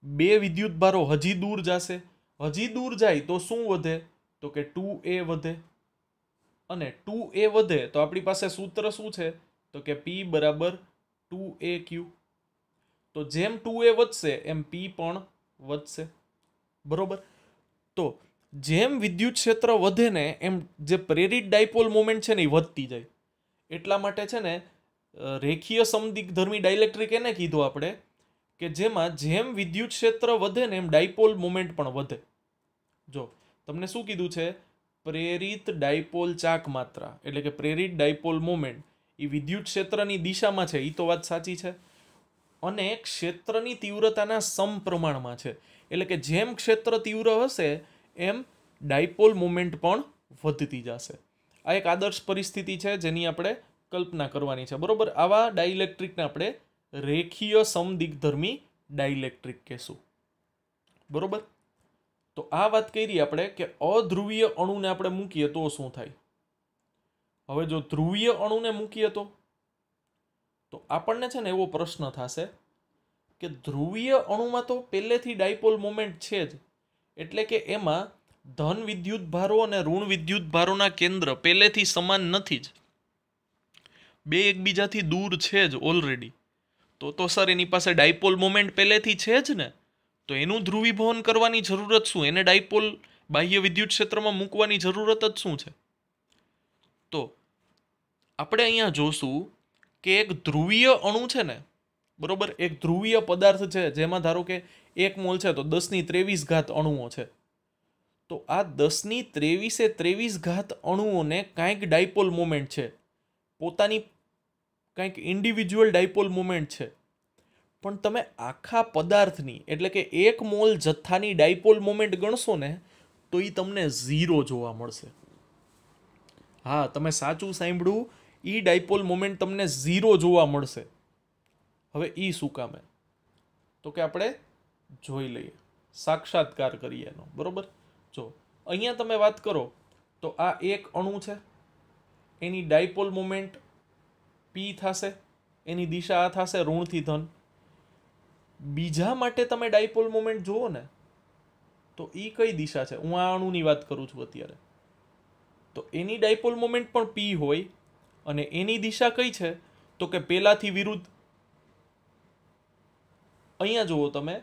A: બે વિદ્યુત ભારો હજી દૂર જશે હજી દૂર જાય તો શું વધે તો કે ટુ એ વધે અને ટુ એ વધે તો આપણી પાસે સૂત્ર શું છે તો કે પી બરાબર ટુ એ ક્યુ તો જેમ ટુ એ વધશે એમ પી પણ વધશે બરોબર તો જેમ વિદ્યુત ક્ષેત્ર વધે ને એમ જે પ્રેરિત ડાયપોલ મોમેન્ટ છે ને એ વધતી જાય એટલા માટે છે ને રેખીય સમદિગ્ધર્મી ડાયલેક્ટ્રિક એને કીધું આપણે કે જેમાં જેમ વિદ્યુત ક્ષેત્ર વધે ને એમ ડાયપોલ મુમેન્ટ પણ વધે જો તમને શું કીધું છે પ્રેરિત ડાયપોલ ચાક માત્રા એટલે કે પ્રેરિત ડાયપોલ મુમેન્ટ એ વિદ્યુત ક્ષેત્રની દિશામાં છે એ તો વાત સાચી છે અને ક્ષેત્રની તીવ્રતાના સમપ્રમાણમાં છે એટલે કે જેમ ક્ષેત્ર તીવ્ર હશે એમ ડાયપોલ મુમેન્ટ પણ વધતી જશે આ એક આદર્શ પરિસ્થિતિ છે જેની આપણે કલ્પના કરવાની છે બરાબર આવા ડાઇલેક્ટ્રિકને આપણે રેખીય સમદિગ્ધર્મી ડાઇલેક્ટ્રિક કહેશું બરોબર તો આ વાત કરી આપણે કે અધ્રુવીય અણુને આપણે મૂકીએ તો શું થાય હવે જો ધ્રુવીય અણુને મૂકીએ તો તો આપણને છે ને એવો પ્રશ્ન થશે કે ધ્રુવીય અણુમાં તો પહેલેથી ડાયપોલ મોમેન્ટ છે જ એટલે કે એમાં ધન વિદ્યુત ભારો અને ઋણ વિદ્યુત ભારોના કેન્દ્ર પહેલેથી સમાન નથી જ બે એકબીજાથી દૂર છે જ ઓલરેડી તો તો સર એની પાસે ડાયપોલ મોમેન્ટ પહેલેથી છે જ ને તો એનું ધ્રુવીભવન કરવાની જરૂરત શું એને ડાયપોલ બાહ્ય વિદ્યુત ક્ષેત્રમાં મૂકવાની જરૂરત જ શું છે તો આપણે અહીંયા જોશું કે એક ધ્રુવીય અણુ છે ને બરોબર એક ધ્રુવીય પદાર્થ છે જેમાં ધારો કે એક મોલ છે તો દસની ત્રેવીસ ઘાત અણુઓ છે તો આ દસની ત્રેવીસે ત્રેવીસ ઘાત અણુઓને કાંઈક ડાયપોલ મોમેન્ટ છે પોતાની કંઈક ઇન્ડિવિજ્યુઅલ ડાયપોલ મુમેન્ટ છે પણ તમે આખા પદાર્થની એટલે કે એક મોલ જથ્થાની ડાયપોલ મુમેન્ટ ગણશો ને તો એ તમને ઝીરો જોવા મળશે હા તમે સાચું સાંભળ્યું એ ડાયપોલ મુમેન્ટ તમને ઝીરો જોવા મળશે હવે એ શું કામે તો કે આપણે જોઈ લઈએ સાક્ષાત્કાર કરીએ એનો બરાબર જો અહીંયા તમે વાત કરો તો આ એક અણુ છે એની ડાયપોલ મુમેન્ટ પી થશે એની દિશા આ થશે ઋણથી ધન બીજા માટે તમે ડાયપોલ મુમેન્ટ જુઓ ને તો એ કઈ દિશા છે હું આ અણુની વાત કરું છું અત્યારે તો એની ડાયપોલ મુમેન્ટ પણ પી હોય અને એની દિશા કઈ છે તો કે પેલાથી વિરુદ્ધ અહીંયા જુઓ તમે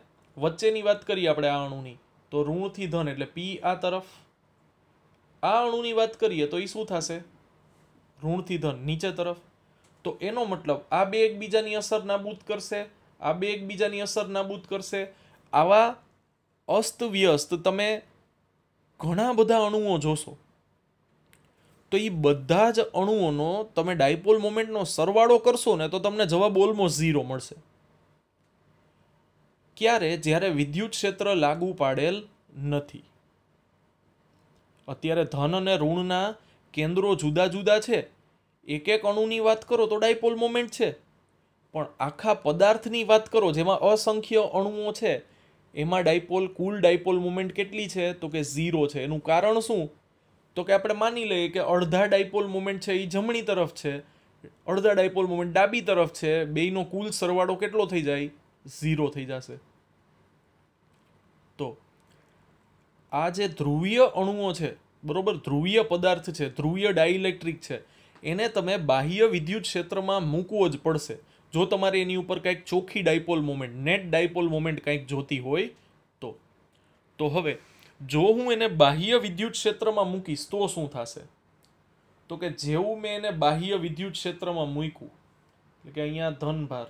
A: વચ્ચેની વાત કરીએ આપણે આ અણુની તો ઋણથી ધન એટલે પી આ તરફ આ અણુની વાત કરીએ તો એ શું થશે ઋણથી ધન નીચે તરફ તો એનો મતલબ આ બે એકબીજાની અસર નાબૂદ કરશે આ બે એકબીજાની અસર નાબૂદ કરશે આવા અસ્ત વ્યસ્ત તમે ઘણા બધા અણુઓ જોશો તો એ બધા જ અણુઓનો તમે ડાયપોલ મોમેન્ટનો સરવાળો કરશો ને તો તમને જવાબ ઓલમોસ્ટ ઝીરો મળશે ક્યારે જ્યારે વિદ્યુત ક્ષેત્ર લાગુ પાડેલ નથી અત્યારે ધન અને ઋણના કેન્દ્રો જુદા જુદા છે એક એક અણુની વાત કરો તો ડાયપોલ મોમેન્ટ છે પણ આખા પદાર્થની વાત કરો જેમાં અસંખ્ય અણુઓ છે એમાં ડાયપોલ કુલ ડાયપોલ મોમેન્ટ કેટલી છે તો કે ઝીરો છે એનું કારણ શું તો કે આપણે માની લઈએ કે અડધા ડાયપોલ મોમેન્ટ છે એ જમણી તરફ છે અડધા ડાયપોલ મોમેન્ટ ડાબી તરફ છે બેયનો કુલ સરવાળો કેટલો થઈ જાય ઝીરો થઈ જશે તો આ જે ધ્રુવીય અણુઓ છે બરોબર ધ્રુવીય પદાર્થ છે ધ્રુવીય ડાઇલેક્ટ્રિક છે એને તમે બાહ્ય વિદ્યુત ક્ષેત્રમાં મૂકવો જ પડશે જો તમારે એની ઉપર કાંઈક ચોખ્ખી dipole moment net dipole moment કંઈક જોતી હોય તો તો હવે જો હું એને બાહ્ય વિદ્યુત ક્ષેત્રમાં મૂકીશ તો શું થશે તો કે જેવું મેં એને બાહ્ય વિદ્યુત ક્ષેત્રમાં મૂક્યું એટલે કે અહીંયા ધનભાર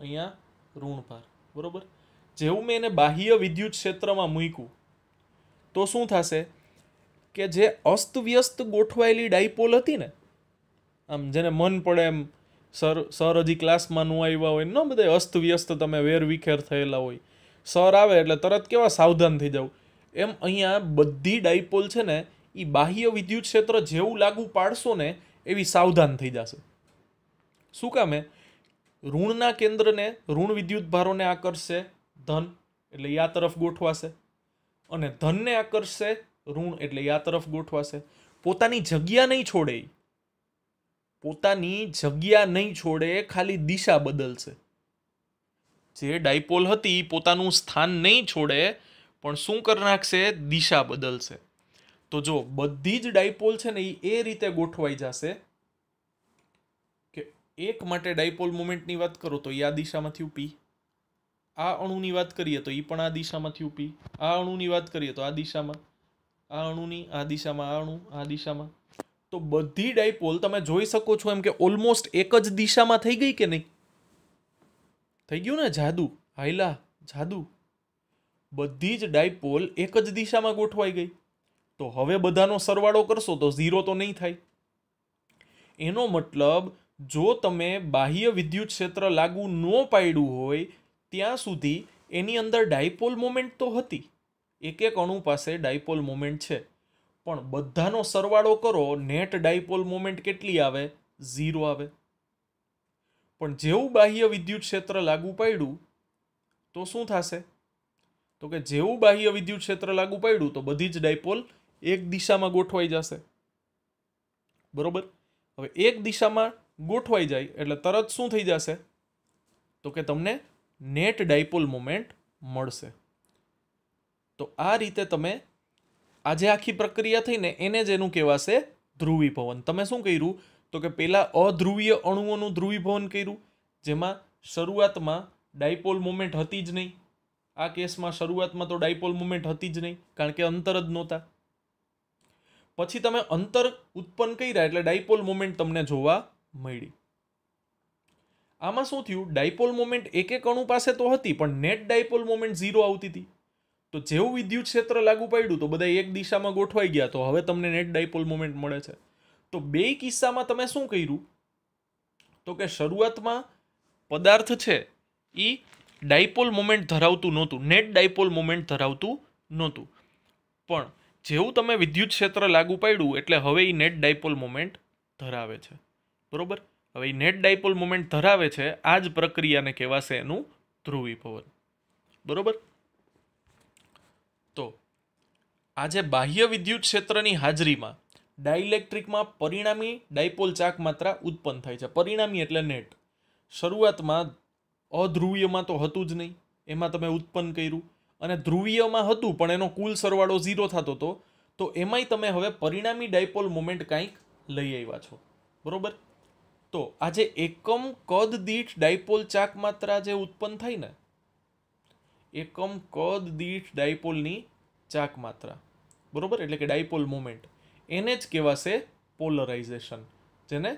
A: અહીંયા ઋણભાર બરાબર જેવું મેં એને બાહ્ય વિદ્યુત ક્ષેત્રમાં મૂક્યું તો શું થશે કે જે અસ્તવ્યસ્ત ગોઠવાયેલી ડાયપોલ હતી ને આમ જેને મન પડે એમ સર સર હજી ક્લાસમાં ન આવ્યા હોય ન બધા અસ્તવ્યસ્ત તમે વેરવિખેર થયેલા હોય સર આવે એટલે તરત કેવા સાવધાન થઈ જાવ એમ અહીંયા બધી ડાયપોલ છે ને એ બાહ્ય વિદ્યુત ક્ષેત્ર જેવું લાગુ પાડશો ને એવી સાવધાન થઈ જશે શું કામે ઋણના કેન્દ્રને ઋણ વિદ્યુત ભારોને આકર્ષશે ધન એટલે યા તરફ ગોઠવાશે અને ધનને આકર્ષશે ઋણ એટલે આ તરફ ગોઠવાશે પોતાની જગ્યા નહીં છોડે પોતાની જગ્યા નહીં છોડે ખાલી દિશા બદલશે જે ડાયપોલ હતી પોતાનું સ્થાન નહીં છોડે પણ શું કરી નાખશે દિશા બદલશે તો જો બધી જ ડાયપોલ છે ને એ રીતે ગોઠવાઈ જશે કે એક માટે ડાયપોલ મુમેન્ટની વાત કરો તો એ આ દિશામાંથી ઉપી આ અણુની વાત કરીએ તો એ પણ આ દિશામાંથી ઉપી આ અણુની વાત કરીએ તો આ દિશામાં આ અણુની આ દિશામાં આ અણુ આ દિશામાં તો બધી ડાયપોલ તમે જોઈ શકો છો એમ કે ઓલમોસ્ટ એક જ દિશામાં થઈ ગઈ કે નહીં થઈ ગયું ને જાદુ હાઈલા જાદુ બધી જ ડાયપોલ એક જ દિશામાં ગોઠવાઈ ગઈ તો હવે બધાનો સરવાળો કરશો તો ઝીરો તો નહીં થાય એનો મતલબ જો તમે બાહ્ય વિદ્યુત ક્ષેત્ર લાગુ ન પાડ્યું હોય ત્યાં સુધી એની અંદર ડાયપોલ મોમેન્ટ તો હતી એક એક અણુ પાસે ડાયપોલ મુમેન્ટ છે પણ બધાનો સરવાળો કરો નેટ ડાયપોલ મુમેન્ટ કેટલી આવે ઝીરો આવે પણ જેવું બાહ્ય વિદ્યુત ક્ષેત્ર લાગુ પાડ્યું તો શું થશે તો કે જેવું બાહ્ય વિદ્યુત ક્ષેત્ર લાગુ પાડ્યું તો બધી જ ડાયપોલ એક દિશામાં ગોઠવાઈ જશે બરોબર હવે એક દિશામાં ગોઠવાઈ જાય એટલે તરત શું થઈ જશે તો કે તમને નેટ ડાયપોલ મુમેન્ટ મળશે તો આ રીતે તમે આ જે આખી પ્રક્રિયા થઈને એને જ એનું કહેવાશે ધ્રુવીભવન તમે શું કર્યું તો કે પહેલાં અધ્રુવીય અણુઓનું ધ્રુવીભવન કર્યું જેમાં શરૂઆતમાં ડાયપોલ મોમેન્ટ હતી જ નહીં આ કેસમાં શરૂઆતમાં તો ડાયપોલ મોમેન્ટ હતી જ નહીં કારણ કે અંતર જ નહોતા પછી તમે અંતર ઉત્પન્ન કર્યા એટલે ડાયપોલ મોમેન્ટ તમને જોવા મળી આમાં શું થયું ડાયપોલ મોમેન્ટ એક એક અણુ પાસે તો હતી પણ નેટ ડાયપોલ મોમેન્ટ ઝીરો આવતી હતી તો જેવું વિદ્યુત ક્ષેત્ર લાગુ પાડ્યું તો બધા એક દિશામાં ગોઠવાઈ ગયા તો હવે તમને નેટ ડાયપોલ મોમેન્ટ મળે છે તો બે કિસ્સામાં તમે શું કર્યું તો કે શરૂઆતમાં પદાર્થ છે એ ડાયપોલ મોમેન્ટ ધરાવતું નહોતું નેટ ડાયપોલ મોમેન્ટ ધરાવતું નહોતું પણ જેવું તમે વિદ્યુત ક્ષેત્ર લાગુ પાડ્યું એટલે હવે એ નેટ ડાયપોલ મોમેન્ટ ધરાવે છે બરાબર હવે એ નેટ ડાયપોલ મોમેન્ટ ધરાવે છે આ જ પ્રક્રિયાને કહેવાશે એનું ધ્રુવીભવન બરાબર આજે બાહ્ય વિદ્યુત ક્ષેત્રની હાજરીમાં ડાઇલેક્ટ્રિકમાં પરિણામી ડાયપોલ ચાક માત્રા ઉત્પન્ન થાય છે પરિણામી એટલે નેટ શરૂઆતમાં અધ્રુવીયમાં તો હતું જ નહીં એમાં તમે ઉત્પન્ન કર્યું અને ધ્રુવીયમાં હતું પણ એનો કુલ સરવાળો ઝીરો થતો હતો તો એમાંય તમે હવે પરિણામી ડાયપોલ મોમેન્ટ કાંઈક લઈ આવ્યા છો બરાબર તો આજે એકમ કદ દીઠ ડાયપોલ ચાક માત્રા જે ઉત્પન્ન થાય ને એકમ કદ દીઠ ડાયપોલની ચાક માત્રા બરોબર એટલે કે ડાયપોલ મુમેન્ટ એને જ કહેવાશે પોલરાઇઝેશન જેને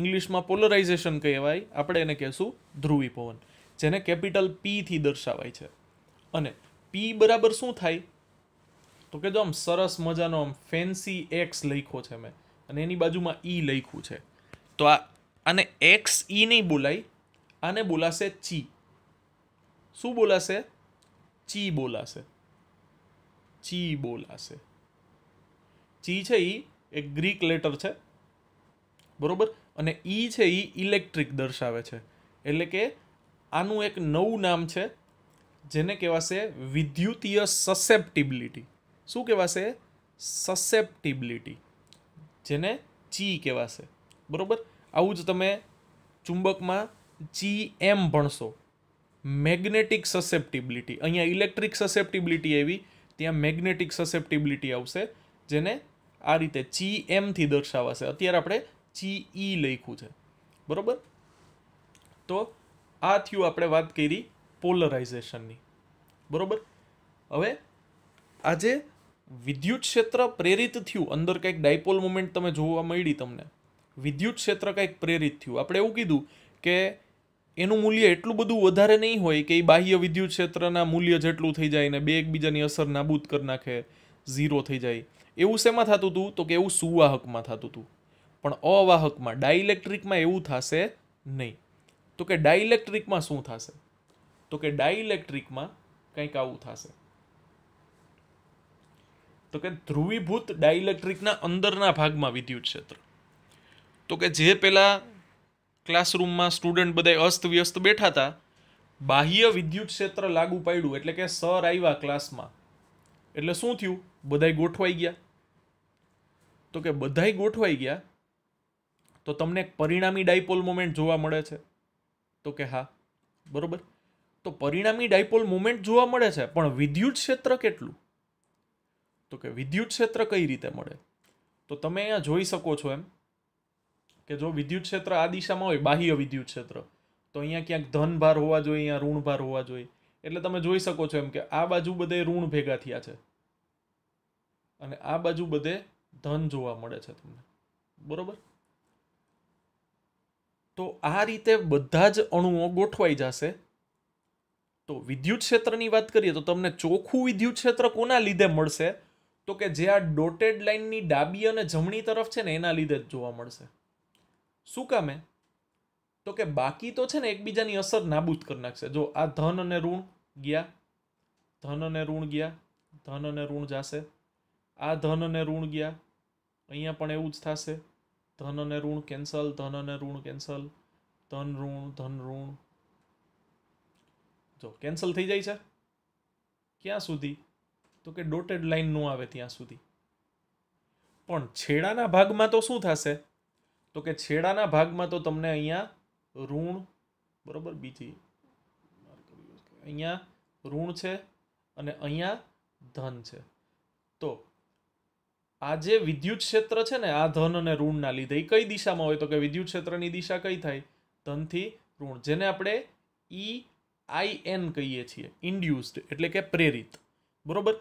A: ઇંગ્લિશમાં પોલરાઇઝેશન કહેવાય આપણે એને કહેશું ધ્રુવી પવન જેને કેપિટલ પીથી દર્શાવાય છે અને પી બરાબર શું થાય તો કે જો આમ સરસ મજાનો આમ ફેન્સી એક્સ લખ્યો છે મેં અને એની બાજુમાં ઈ e લખ્યું છે તો આ આને એક્સ ઈ e નહીં બોલાય આને બોલાશે ચી શું બોલાશે ચી બોલાશે ચી બોલાશે ચી છે એ એક ગ્રીક લેટર છે બરોબર અને ઈ છે એ ઇલેક્ટ્રિક દર્શાવે છે એટલે કે આનું એક નવું નામ છે જેને કહેવાશે વિદ્યુતીય સસેપ્ટિબિલિટી શું કહેવાશે સસેપ્ટિબિલિટી જેને ચી કહેવાશે બરોબર આવું જ તમે ચુંબકમાં ચી એમ ભણશો મેગ્નેટિક સસેપ્ટિબિલિટી અહીંયા ઇલેક્ટ્રિક સસેપ્ટિબિલિટી એવી ત્યાં મેગ્નેટિક સસેપ્ટિબિલિટી આવશે જેને આ રીતે ચી એમથી દર્શાવાશે અત્યારે આપણે ચી ઈ લખ્યું છે બરાબર તો આ થયું આપણે વાત કરી પોલરાઇઝેશનની બરાબર હવે આજે વિદ્યુત ક્ષેત્ર પ્રેરિત થયું અંદર કંઈક ડાયપોલ મુમેન્ટ તમે જોવા મળી તમને વિદ્યુત ક્ષેત્ર કંઈક પ્રેરિત થયું આપણે એવું કીધું કે એનું મૂલ્ય એટલું બધું વધારે નહીં હોય કે એ બાહ્ય વિદ્યુત ક્ષેત્રના મૂલ્ય જેટલું થઈ જાય ને બે એકબીજાની અસર નાબૂદ કરી નાખે ઝીરો થઈ જાય એવું શેમાં થતું હતું તો કે એવું સુવાહકમાં થતું હતું પણ અવાહકમાં ડાઇલેક્ટ્રિકમાં એવું થશે નહીં તો કે ડાઇલેક્ટ્રિકમાં શું થશે તો કે ડાઇલેક્ટ્રિકમાં કંઈક આવું થશે તો કે ધ્રુવીભૂત ડાઇલેક્ટ્રિકના અંદરના ભાગમાં વિદ્યુત ક્ષેત્ર તો કે જે પેલા ક્લાસરૂમમાં સ્ટુડન્ટ બધા અસ્તવ્યસ્ત બેઠા હતા બાહ્ય વિદ્યુત ક્ષેત્ર લાગુ પાડ્યું એટલે કે સર આવ્યા ક્લાસમાં એટલે શું થયું બધાય ગોઠવાઈ ગયા તો કે બધાય ગોઠવાઈ ગયા તો તમને પરિણામી ડાયપોલ મોમેન્ટ જોવા મળે છે તો કે હા બરોબર તો પરિણામી ડાયપોલ મોમેન્ટ જોવા મળે છે પણ વિદ્યુત ક્ષેત્ર કેટલું તો કે વિદ્યુત ક્ષેત્ર કઈ રીતે મળે તો તમે અહીંયા જોઈ શકો છો એમ કે જો વિદ્યુત ક્ષેત્ર આ દિશામાં હોય બાહ્ય વિદ્યુત ક્ષેત્ર તો અહીંયા ક્યાંક ધન ભાર હોવા જોઈએ અહીંયા ઋણ ભાર હોવા જોઈએ એટલે તમે જોઈ શકો છો એમ કે આ બાજુ બધે ઋણ ભેગા થયા છે અને આ બાજુ બધે ધન જોવા મળે છે તમને બરોબર તો આ રીતે બધા જ અણુઓ ગોઠવાઈ જશે તો વિદ્યુત ક્ષેત્રની વાત કરીએ તો તમને ચોખ્ખું વિદ્યુત ક્ષેત્ર કોના લીધે મળશે તો કે જે આ ડોટેડ લાઇનની ડાબી અને જમણી તરફ છે ને એના લીધે જ જોવા મળશે શું કામે તો કે બાકી તો છે ને એકબીજાની અસર નાબૂદ કરી નાખશે જો આ ધન અને ઋણ ગયા ધન અને ઋણ ગયા ધન અને ઋણ જાશે આ ધન અને ઋણ ગયા અહીંયા પણ એવું જ થશે ધન અને ઋણ કેન્સલ ધન અને ઋણ કેન્સલ ધન ઋણ ધન ઋણ જો કેન્સલ થઈ જાય છે ક્યાં સુધી તો કે ડોટેડ લાઈન ન આવે ત્યાં સુધી પણ છેડાના ભાગમાં તો શું થશે તો કે છેડાના ભાગમાં તો તમને અહીંયા ઋણ બરાબર બીજી અહીંયા ઋણ છે અને અહીંયા ધન છે તો આ જે વિદ્યુત ક્ષેત્ર છે ને આ ધન અને ઋણના લીધે એ કઈ દિશામાં હોય તો કે વિદ્યુત ક્ષેત્રની દિશા કઈ થાય ધનથી ઋણ જેને આપણે ઈ આઈ એન કહીએ છીએ ઇન્ડ્યુસ્ડ એટલે કે પ્રેરિત બરાબર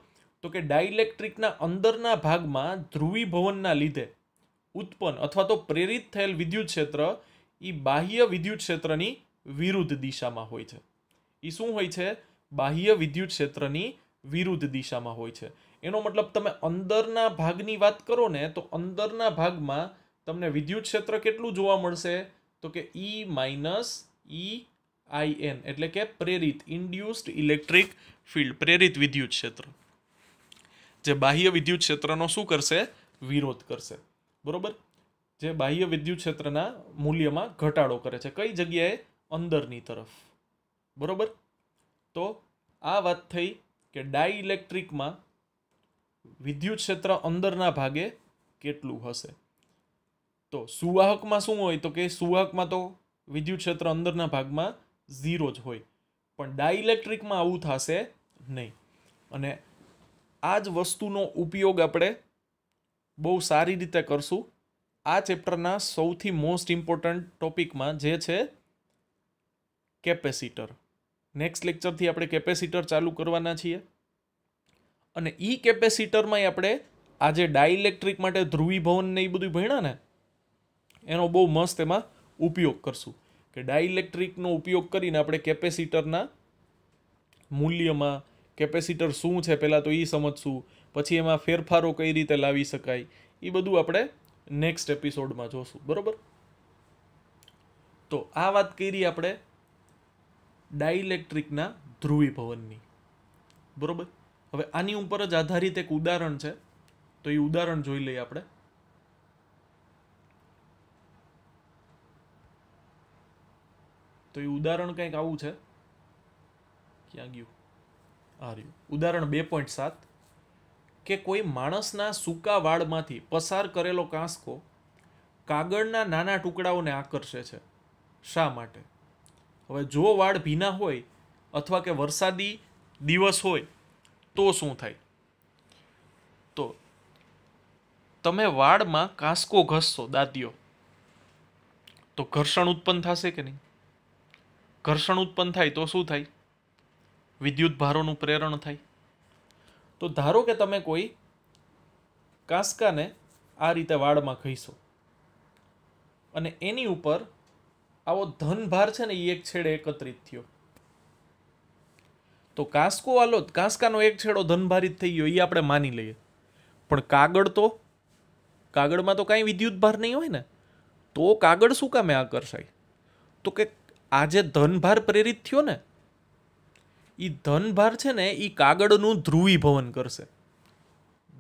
A: તો કે ડાયલેક્ટ્રિકના અંદરના ભાગમાં ધ્રુવી ભવનના લીધે ઉત્પન્ન અથવા તો પ્રેરિત થયેલ વિદ્યુત ક્ષેત્ર એ બાહ્ય વિદ્યુત ક્ષેત્રની વિરુદ્ધ દિશામાં હોય છે એ શું હોય છે બાહ્ય વિદ્યુત ક્ષેત્રની વિરુદ્ધ દિશામાં હોય છે એનો મતલબ તમે અંદરના ભાગની વાત કરો ને તો અંદરના ભાગમાં તમને વિદ્યુત ક્ષેત્ર કેટલું જોવા મળશે તો કે ઈ માઇનસ ઈ આઈ એન એટલે કે પ્રેરિત ઇન્ડ્યુસ્ડ ઇલેક્ટ્રિક ફિલ્ડ પ્રેરિત વિદ્યુત ક્ષેત્ર જે બાહ્ય વિદ્યુત ક્ષેત્રનો શું કરશે વિરોધ કરશે બરોબર જે બાહ્ય વિદ્યુત ક્ષેત્રના મૂલ્યમાં ઘટાડો કરે છે કઈ જગ્યાએ અંદરની તરફ બરોબર તો આ વાત થઈ કે ડાયઇલેક્ટ્રિકમાં વિદ્યુત ક્ષેત્ર અંદરના ભાગે કેટલું હશે તો સુવાહકમાં શું હોય તો કે સુવાહકમાં તો વિદ્યુત ક્ષેત્ર અંદરના ભાગમાં ઝીરો જ હોય પણ ડાયઇલેક્ટ્રિકમાં આવું થશે નહીં અને આ જ વસ્તુનો ઉપયોગ આપણે બહુ સારી રીતે કરશું આ ચેપ્ટરના સૌથી મોસ્ટ ઇમ્પોર્ટન્ટ ટોપિકમાં જે છે કેપેસિટર નેક્સ્ટ લેક્ચરથી આપણે કેપેસિટર ચાલુ કરવાના છીએ અને ઈ કેપેસિટરમાંય આપણે આજે ડાઇલેક્ટ્રિક માટે ધ્રુવીભવન ને એ બધું ભણ્યા ને એનો બહુ મસ્ત એમાં ઉપયોગ કરશું કે ડાઇલેક્ટ્રિકનો ઉપયોગ કરીને આપણે કેપેસિટરના મૂલ્યમાં કેપેસિટર શું છે પહેલાં તો એ સમજશું પછી એમાં ફેરફારો કઈ રીતે લાવી શકાય એ બધું આપણે નેક્સ્ટ એપિસોડમાં જોશું બરાબર તો આ વાત કરી આપણે ડાઇલેક્ટ્રિકના ધ્રુવીભવનની બરાબર હવે આની ઉપર જ આધારિત એક ઉદાહરણ છે તો એ ઉદાહરણ જોઈ લઈએ આપણે તો એ ઉદાહરણ કંઈક આવું છે ક્યાં ગયું આ રહ્યું ઉદાહરણ બે પોઈન્ટ સાત કે કોઈ માણસના સૂકા વાળમાંથી પસાર કરેલો કાંસકો કાગળના નાના ટુકડાઓને આકર્ષે છે શા માટે હવે જો વાળ ભીના હોય અથવા કે વરસાદી દિવસ હોય તો શું થાય તો તમે વાળમાં કાંસકો ઘસશો દાંતીઓ તો ઘર્ષણ ઉત્પન્ન થશે કે નહીં ઘર્ષણ ઉત્પન્ન થાય તો શું થાય વિદ્યુત ભારોનું પ્રેરણ થાય તો ધારો કે તમે કોઈ કાંસકાને આ રીતે વાળમાં ખઈશો અને એની ઉપર આવો ધનભાર છે ને એ એક છેડે એકત્રિત થયો તો કાંસકો વાલો કાંસકાનો એક છેડો ધનભારિત થઈ ગયો એ આપણે માની લઈએ પણ કાગળ તો કાગળમાં તો કાંઈ વિદ્યુતભાર નહીં હોય ને તો કાગળ શું કામે આકર્ષાય તો કે આ જે ધનભાર પ્રેરિત થયો ને એ ધનભાર છે ને એ કાગળનું ધ્રુવીભવન કરશે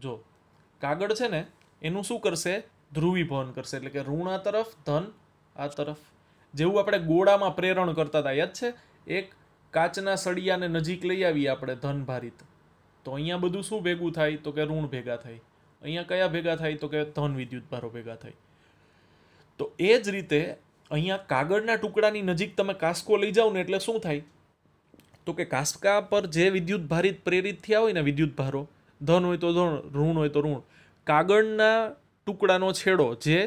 A: જો કાગળ છે ને એનું શું કરશે ધ્રુવીભવન કરશે એટલે કે ઋણ આ તરફ ધન આ તરફ જેવું આપણે ગોળામાં પ્રેરણ કરતા હતા યાદ છે એક કાચના સળિયાને નજીક લઈ આવીએ આપણે ધન ભારિત તો અહીંયા બધું શું ભેગું થાય તો કે ઋણ ભેગા થાય અહીંયા કયા ભેગા થાય તો કે ધન વિદ્યુત ભારો ભેગા થાય તો એ જ રીતે અહીંયા કાગળના ટુકડાની નજીક તમે કાસ્કો લઈ જાઓ ને એટલે શું થાય તો કે કાંસકા પર જે વિદ્યુત ભારિત પ્રેરિત થયા હોય ને વિદ્યુત ભારો ધન હોય તો ધન ઋણ હોય તો ઋણ કાગળના ટુકડાનો છેડો જે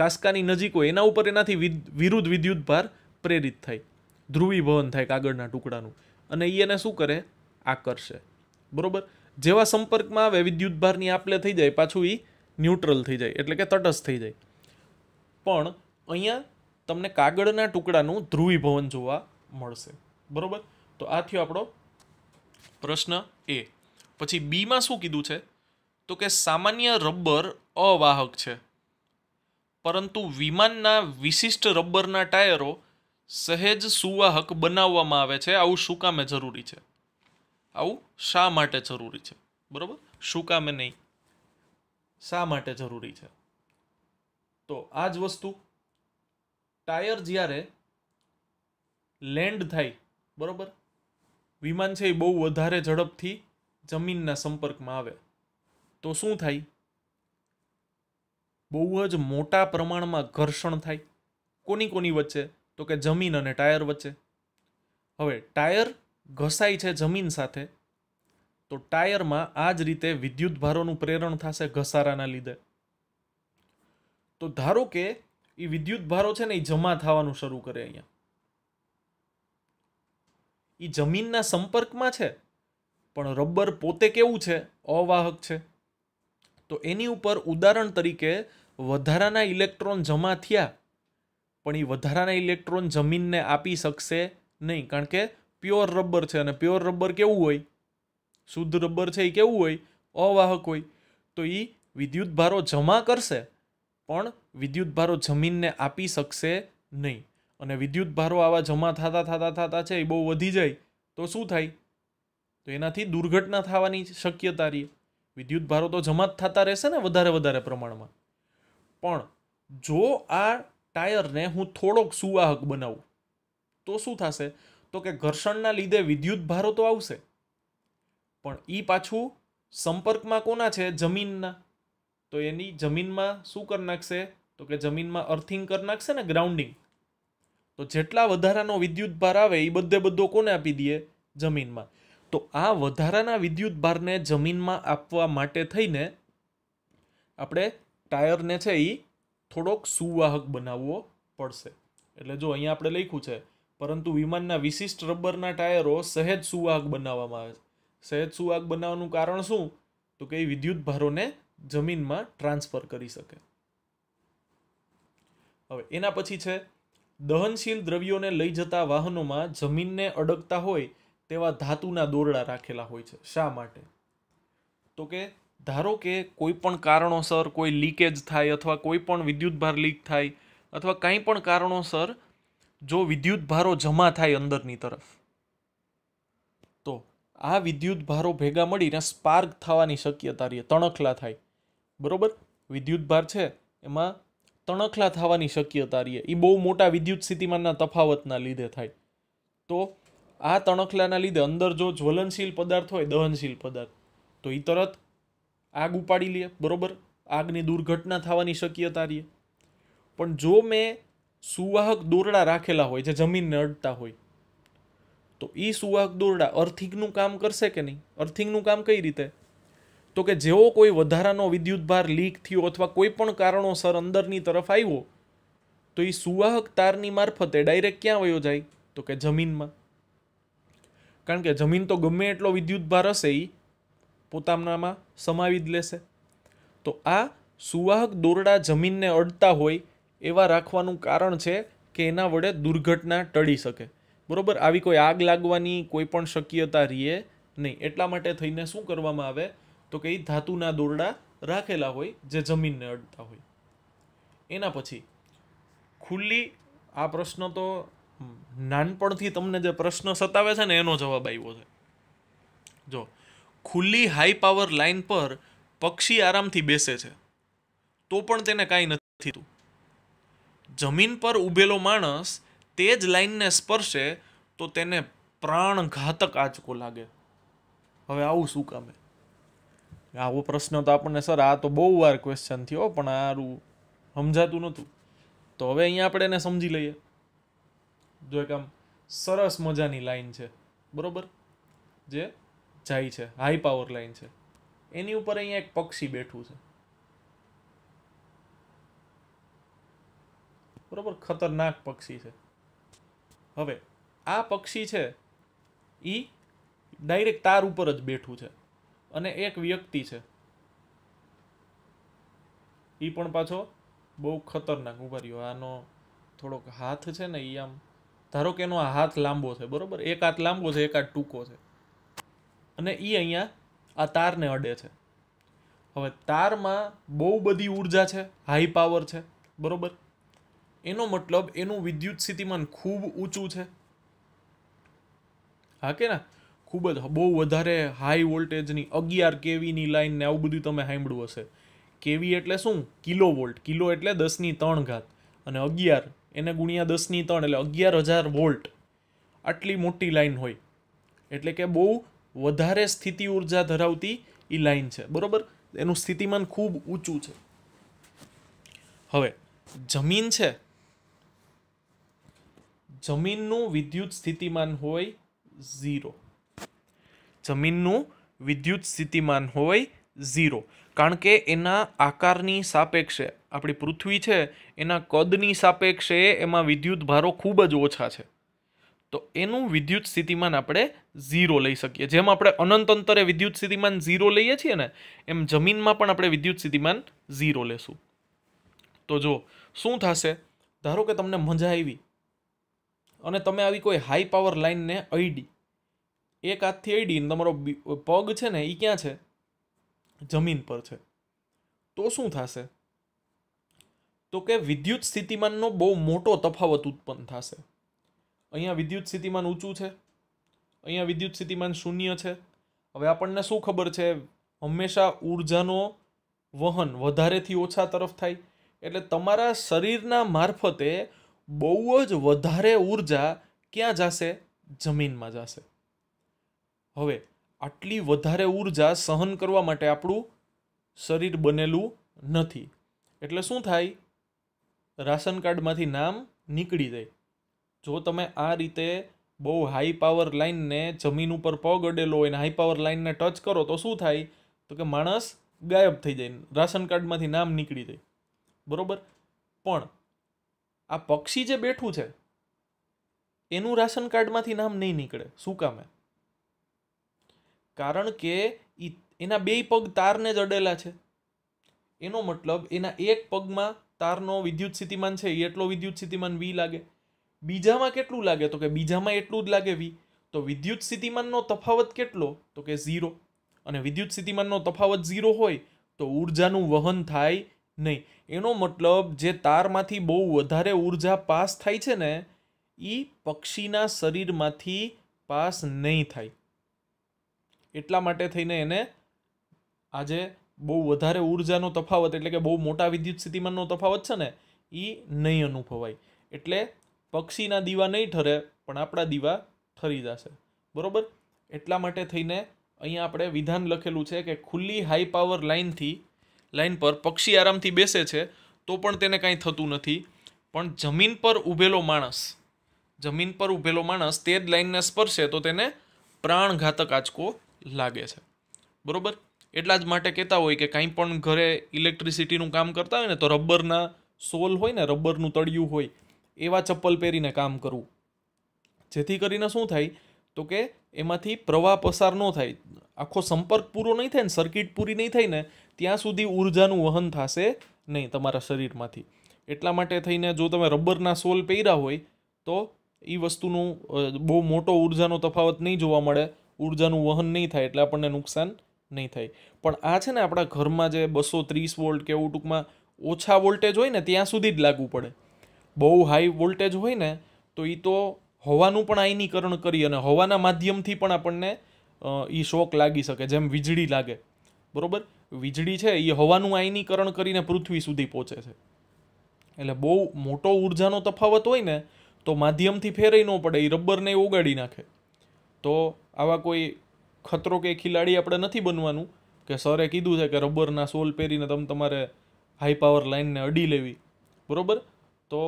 A: કાંસકાની નજીક હોય એના ઉપર એનાથી વિરુદ્ધ વિદ્યુત ભાર પ્રેરિત થાય ધ્રુવીભવન થાય કાગળના ટુકડાનું અને એ એને શું કરે આકર્ષે બરાબર જેવા સંપર્કમાં આવે વિદ્યુત ભારની આપલે થઈ જાય પાછું એ ન્યુટ્રલ થઈ જાય એટલે કે તટસ્થ થઈ જાય પણ અહીંયા તમને કાગળના ટુકડાનું ધ્રુવીભવન જોવા મળશે બરોબર તો આ થયો આપણો પ્રશ્ન એ પછી બીમાં શું કીધું છે તો કે સામાન્ય રબર અવાહક છે પરંતુ વિમાનના વિશિષ્ટ રબરના ટાયરો સહેજ સુવાહક બનાવવામાં આવે છે આવું શું કામે જરૂરી છે આવું શા માટે જરૂરી છે બરાબર શું કામે નહીં શા માટે જરૂરી છે તો આ જ વસ્તુ ટાયર જ્યારે લેન્ડ થાય બરાબર વિમાન છે એ બહુ વધારે ઝડપથી જમીનના સંપર્કમાં આવે તો શું થાય બહુ જ મોટા પ્રમાણમાં ઘર્ષણ થાય કોની કોની વચ્ચે તો કે જમીન અને ટાયર વચ્ચે હવે ટાયર ઘસાય છે જમીન સાથે તો ટાયરમાં આ જ રીતે વિદ્યુત ભારોનું પ્રેરણ થશે ઘસારાના લીધે તો ધારો કે એ વિદ્યુત ભારો છે ને એ જમા થવાનું શરૂ કરે અહીંયા એ જમીનના સંપર્કમાં છે પણ રબર પોતે કેવું છે અવાહક છે તો એની ઉપર ઉદાહરણ તરીકે વધારાના ઇલેક્ટ્રોન જમા થયા પણ એ વધારાના ઇલેક્ટ્રોન જમીનને આપી શકશે નહીં કારણ કે પ્યોર રબર છે અને પ્યોર રબર કેવું હોય શુદ્ધ રબર છે એ કેવું હોય અવાહક હોય તો એ વિદ્યુતભારો જમા કરશે પણ વિદ્યુત ભારો જમીનને આપી શકશે નહીં અને વિદ્યુત ભારો આવા જમા થતા થતા થતા છે એ બહુ વધી જાય તો શું થાય તો એનાથી દુર્ઘટના થવાની શક્યતા રહે વિદ્યુત ભારો તો જમા જ થતા રહેશે ને વધારે વધારે પ્રમાણમાં પણ જો આ ટાયરને હું થોડોક સુવાહક બનાવું તો શું થશે તો કે ઘર્ષણના લીધે વિદ્યુત ભારો તો આવશે પણ એ પાછું સંપર્કમાં કોના છે જમીનના તો એની જમીનમાં શું કરી નાખશે તો કે જમીનમાં અર્થિંગ કરી નાખશે ને ગ્રાઉન્ડિંગ તો જેટલા વધારાનો વિદ્યુત ભાર આવે એ બધે બધો કોને આપી દઈએ જમીનમાં તો આ વધારાના વિદ્યુત ભારને જમીનમાં આપવા માટે થઈને આપણે ટાયરને છે એ થોડોક સુવાહક બનાવવો પડશે એટલે જો અહીંયા આપણે લખ્યું છે પરંતુ વિમાનના વિશિષ્ટ રબરના ટાયરો સહેજ સુવાહક બનાવવામાં આવે છે સહેજ સુવાહક બનાવવાનું કારણ શું તો કે એ વિદ્યુત ભારોને જમીનમાં ટ્રાન્સફર કરી શકે હવે એના પછી છે દહનશીલ દ્રવ્યોને લઈ જતા વાહનોમાં જમીનને અડકતા હોય તેવા ધાતુના દોરડા રાખેલા હોય છે શા માટે તો કે ધારો કે કોઈ પણ કારણોસર કોઈ લીકેજ થાય અથવા કોઈ પણ વિદ્યુતભાર લીક થાય અથવા કંઈ પણ કારણોસર જો વિદ્યુતભારો જમા થાય અંદરની તરફ તો આ વિદ્યુતભારો ભેગા મળીને સ્પાર્ક થવાની શક્યતા રહે તણખલા થાય બરાબર વિદ્યુતભાર છે એમાં તણખલા થવાની શક્યતા રહે એ બહુ મોટા વિદ્યુત સ્થિતિમાનના તફાવતના લીધે થાય તો આ તણખલાના લીધે અંદર જો જ્વલનશીલ પદાર્થ હોય દહનશીલ પદાર્થ તો એ તરત આગ ઉપાડી લે બરોબર આગની દુર્ઘટના થવાની શક્યતા રહે પણ જો મેં સુવાહક દોરડા રાખેલા હોય જે જમીનને અડતા હોય તો એ સુવાહક દોરડા અર્થિંગનું કામ કરશે કે નહીં અર્થિંગનું કામ કઈ રીતે તો કે જેવો કોઈ વધારાનો વિદ્યુતભાર લીક થયો અથવા કોઈ પણ કારણોસર અંદરની તરફ આવ્યો તો એ સુવાહક તારની મારફતે ડાયરેક્ટ ક્યાં વયો જાય તો કે જમીનમાં કારણ કે જમીન તો ગમે એટલો વિદ્યુતભાર હશે એ પોતાનામાં સમાવી જ લેશે તો આ સુવાહક દોરડા જમીનને અડતા હોય એવા રાખવાનું કારણ છે કે એના વડે દુર્ઘટના ટળી શકે બરોબર આવી કોઈ આગ લાગવાની કોઈ પણ શક્યતા રહીએ નહીં એટલા માટે થઈને શું કરવામાં આવે તો કે એ ધાતુના દોરડા રાખેલા હોય જે જમીનને અડતા હોય એના પછી ખુલ્લી આ પ્રશ્ન તો નાનપણથી તમને જે પ્રશ્ન સતાવે છે ને એનો જવાબ આવ્યો છે જો ખુલ્લી હાઈ પાવર લાઇન પર પક્ષી આરામથી બેસે છે તો પણ તેને કાંઈ નથી થતું જમીન પર ઊભેલો માણસ તે જ લાઇનને સ્પર્શે તો તેને પ્રાણઘાતક આંચકો લાગે હવે આવું શું કામે આવો પ્રશ્ન તો આપણને સર આ તો બહુ વાર ક્વેશ્ચન થયો પણ આરું સમજાતું નહોતું તો હવે અહીંયા આપણે એને સમજી લઈએ જો એક આમ સરસ મજાની લાઈન છે બરોબર જે જાય છે હાઈ પાવર લાઈન છે એની ઉપર અહીંયા એક પક્ષી બેઠું છે બરાબર ખતરનાક પક્ષી છે હવે આ પક્ષી છે એ ડાયરેક્ટ તાર ઉપર જ બેઠું છે અને એક વ્યક્તિ છે એ પણ પાછો બહુ ખતરનાક ઉભા આનો થોડોક હાથ છે ને એ આમ ધારો કે એનો હાથ લાંબો છે બરોબર એક હાથ લાંબો છે એક હાથ ટૂંકો છે અને એ અહીંયા આ તારને અડે છે હવે તારમાં બહુ બધી ઉર્જા છે હાઈ પાવર છે બરોબર એનો મતલબ એનું વિદ્યુત સ્થિતિમાન ખૂબ ઊંચું છે હા કે ના ખૂબ જ બહુ વધારે હાઈ વોલ્ટેજની અગિયાર કેવીની લાઈન ને આવું બધું તમે સાંભળ્યું હશે કેવી એટલે શું કિલો વોલ્ટ કિલો એટલે દસની ત્રણ ઘાત અને અગિયાર એને ગુણ્યા દસની ત્રણ એટલે અગિયાર હજાર વોલ્ટ આટલી મોટી લાઈન હોય એટલે કે બહુ વધારે સ્થિતિ ઉર્જા ધરાવતી એ લાઈન છે બરાબર એનું સ્થિતિમાન ખૂબ ઊંચું છે હવે જમીન છે જમીનનું વિદ્યુત સ્થિતિમાન હોય ઝીરો જમીનનું વિદ્યુત સ્થિતિમાન હોય ઝીરો કારણ કે એના આકારની સાપેક્ષે આપણી પૃથ્વી છે એના કદની સાપેક્ષે એમાં વિદ્યુત ભારો ખૂબ જ ઓછા છે તો એનું વિદ્યુત સ્થિતિમાન આપણે ઝીરો લઈ શકીએ જેમ આપણે અનંત અંતરે વિદ્યુત સ્થિતિમાન ઝીરો લઈએ છીએ ને એમ જમીનમાં પણ આપણે વિદ્યુત સ્થિતિમાન ઝીરો લેશું તો જો શું થશે ધારો કે તમને મજા આવી અને તમે આવી કોઈ હાઈ પાવર લાઇનને અડી એક હાથથી અડીને તમારો પગ છે ને એ ક્યાં છે જમીન પર છે તો શું થશે તો કે વિદ્યુત સ્થિતિમાનનો બહુ મોટો તફાવત ઉત્પન્ન થશે અહીંયા વિદ્યુત સ્થિતિમાન ઊંચું છે અહીંયા વિદ્યુત સ્થિતિમાન શૂન્ય છે હવે આપણને શું ખબર છે હંમેશા ઉર્જાનો વહન વધારેથી ઓછા તરફ થાય એટલે તમારા શરીરના મારફતે બહુ જ વધારે ઉર્જા ક્યાં જશે જમીનમાં જશે હવે આટલી વધારે ઉર્જા સહન કરવા માટે આપણું શરીર બનેલું નથી એટલે શું થાય રાશન કાર્ડમાંથી નામ નીકળી જાય જો તમે આ રીતે બહુ હાઈ પાવર લાઇનને જમીન ઉપર પગ અડેલો હોય ને હાઈ પાવર લાઇનને ટચ કરો તો શું થાય તો કે માણસ ગાયબ થઈ જાય રાશન કાર્ડમાંથી નામ નીકળી જાય બરોબર પણ આ પક્ષી જે બેઠું છે એનું રાશન કાર્ડમાંથી નામ નહીં નીકળે શું કામે કારણ કે એ એના બે પગ તારને જ અડેલા છે એનો મતલબ એના એક પગમાં તારનો વિદ્યુત સ્થિતિમાન છે એ એટલો વિદ્યુત સ્થિતિમાન વી લાગે બીજામાં કેટલું લાગે તો કે બીજામાં એટલું જ લાગે વી તો વિદ્યુત સ્થિતિમાનનો તફાવત કેટલો તો કે ઝીરો અને વિદ્યુત સ્થિતિમાનનો તફાવત ઝીરો હોય તો ઉર્જાનું વહન થાય નહીં એનો મતલબ જે તારમાંથી બહુ વધારે ઉર્જા પાસ થાય છે ને એ પક્ષીના શરીરમાંથી પાસ નહીં થાય એટલા માટે થઈને એને આજે બહુ વધારે ઉર્જાનો તફાવત એટલે કે બહુ મોટા વિદ્યુત સ્થિતિમાનનો તફાવત છે ને એ નહીં અનુભવાય એટલે પક્ષીના દીવા નહીં ઠરે પણ આપણા દીવા ઠરી જશે બરાબર એટલા માટે થઈને અહીંયા આપણે વિધાન લખેલું છે કે ખુલ્લી હાઈ પાવર લાઇનથી લાઇન પર પક્ષી આરામથી બેસે છે તો પણ તેને કાંઈ થતું નથી પણ જમીન પર ઊભેલો માણસ જમીન પર ઊભેલો માણસ તે જ લાઇનને સ્પર્શે તો તેને પ્રાણઘાતક આંચકો લાગે છે બરાબર એટલા જ માટે કહેતા હોય કે કાંઈ પણ ઘરે ઇલેક્ટ્રિસિટીનું કામ કરતા હોય ને તો રબરના સોલ હોય ને રબરનું તળિયું હોય એવા ચપ્પલ પહેરીને કામ કરવું જેથી કરીને શું થાય તો કે એમાંથી પ્રવાહ પસાર ન થાય આખો સંપર્ક પૂરો નહીં થાય ને સર્કિટ પૂરી નહીં થાય ને ત્યાં સુધી ઉર્જાનું વહન થશે નહીં તમારા શરીરમાંથી એટલા માટે થઈને જો તમે રબરના સોલ પહેર્યા હોય તો એ વસ્તુનું બહુ મોટો ઉર્જાનો તફાવત નહીં જોવા મળે ઉર્જાનું વહન નહીં થાય એટલે આપણને નુકસાન નહીં થાય પણ આ છે ને આપણા ઘરમાં જે બસો ત્રીસ વોલ્ટ કે એવું ટૂંકમાં ઓછા વોલ્ટેજ હોય ને ત્યાં સુધી જ લાગુ પડે બહુ હાઈ વોલ્ટેજ હોય ને તો એ તો હવાનું પણ આયનીકરણ કરી અને હવાના માધ્યમથી પણ આપણને એ શોક લાગી શકે જેમ વીજળી લાગે બરાબર વીજળી છે એ હવાનું આયનીકરણ કરીને પૃથ્વી સુધી પહોંચે છે એટલે બહુ મોટો ઉર્જાનો તફાવત હોય ને તો માધ્યમથી ફેરાઈ ન પડે એ રબરને ઉગાડી નાખે તો આવા કોઈ ખતરો કે ખિલાડી આપણે નથી બનવાનું કે સરે કીધું છે કે રબરના સોલ પહેરીને તમે તમારે હાઈ પાવર લાઇનને અડી લેવી બરાબર તો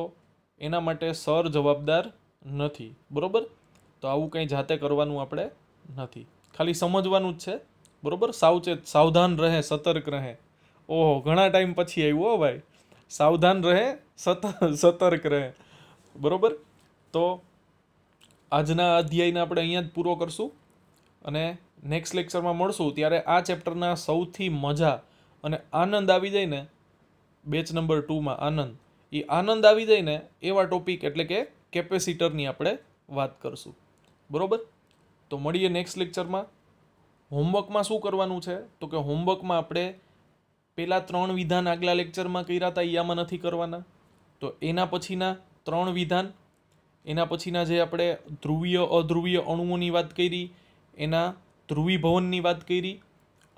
A: એના માટે સર જવાબદાર નથી બરાબર તો આવું કંઈ જાતે કરવાનું આપણે નથી ખાલી સમજવાનું જ છે બરાબર સાવચેત સાવધાન રહે સતર્ક રહે ઓહો ઘણા ટાઈમ પછી આવ્યું હો ભાઈ સાવધાન રહે સત સતર્ક રહે બરાબર તો આજના અધ્યાયને આપણે અહીંયા જ પૂરો કરશું અને નેક્સ્ટ લેક્ચરમાં મળશું ત્યારે આ ચેપ્ટરના સૌથી મજા અને આનંદ આવી જાય ને બેચ નંબર ટુમાં આનંદ એ આનંદ આવી જાય ને એવા ટોપિક એટલે કે કેપેસિટરની આપણે વાત કરશું બરાબર તો મળીએ નેક્સ્ટ લેક્ચરમાં હોમવર્કમાં શું કરવાનું છે તો કે હોમવર્કમાં આપણે પહેલાં ત્રણ વિધાન આગલા લેક્ચરમાં કર્યા હતા એ આમાં નથી કરવાના તો એના પછીના ત્રણ વિધાન એના પછીના જે આપણે ધ્રુવીય અધ્રુવીય અણુઓની વાત કરી એના ધ્રુવીભવનની વાત કરી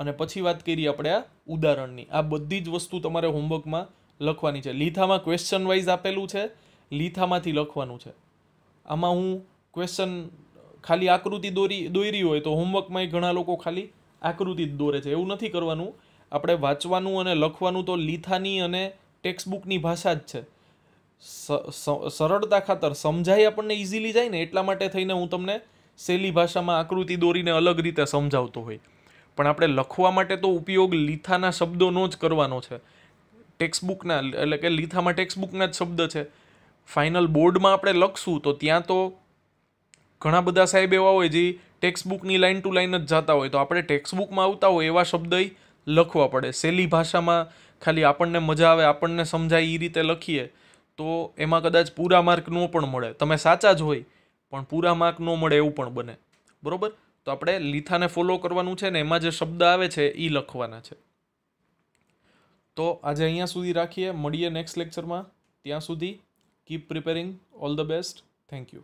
A: અને પછી વાત કરી આપણે આ ઉદાહરણની આ બધી જ વસ્તુ તમારે હોમવર્કમાં લખવાની છે લીથામાં ક્વેશ્ચન વાઇઝ આપેલું છે લીથામાંથી લખવાનું છે આમાં હું ક્વેશ્ચન ખાલી આકૃતિ દોરી દોરી હોય તો હોમવર્કમાં ઘણા લોકો ખાલી આકૃતિ દોરે છે એવું નથી કરવાનું આપણે વાંચવાનું અને લખવાનું તો લીથાની અને ટેક્સ્ટબુકની ભાષા જ છે સરળતા ખાતર સમજાય આપણને ઇઝીલી જાય ને એટલા માટે થઈને હું તમને સેલી ભાષામાં આકૃતિ દોરીને અલગ રીતે સમજાવતો હોય પણ આપણે લખવા માટે તો ઉપયોગ લીથાના શબ્દોનો જ કરવાનો છે ટેક્સ્ટબુકના એટલે કે લીથામાં ટેક્સ્ટબુકના જ શબ્દ છે ફાઇનલ બોર્ડમાં આપણે લખશું તો ત્યાં તો ઘણા બધા સાહેબ એવા હોય જે ટેક્સ્ટબુકની લાઇન ટુ લાઇન જ જતા હોય તો આપણે ટેક્સ્ટબુકમાં આવતા હોય એવા શબ્દ લખવા પડે સેલી ભાષામાં ખાલી આપણને મજા આવે આપણને સમજાય એ રીતે લખીએ તો એમાં કદાચ પૂરા માર્ક ન પણ મળે તમે સાચા જ હોય પણ પૂરા માર્ક ન મળે એવું પણ બને બરાબર તો આપણે લીથાને ફોલો કરવાનું છે ને એમાં જે શબ્દ આવે છે એ લખવાના છે તો આજે અહીંયા સુધી રાખીએ મળીએ નેક્સ્ટ લેક્ચરમાં ત્યાં સુધી keep preparing all the best thank you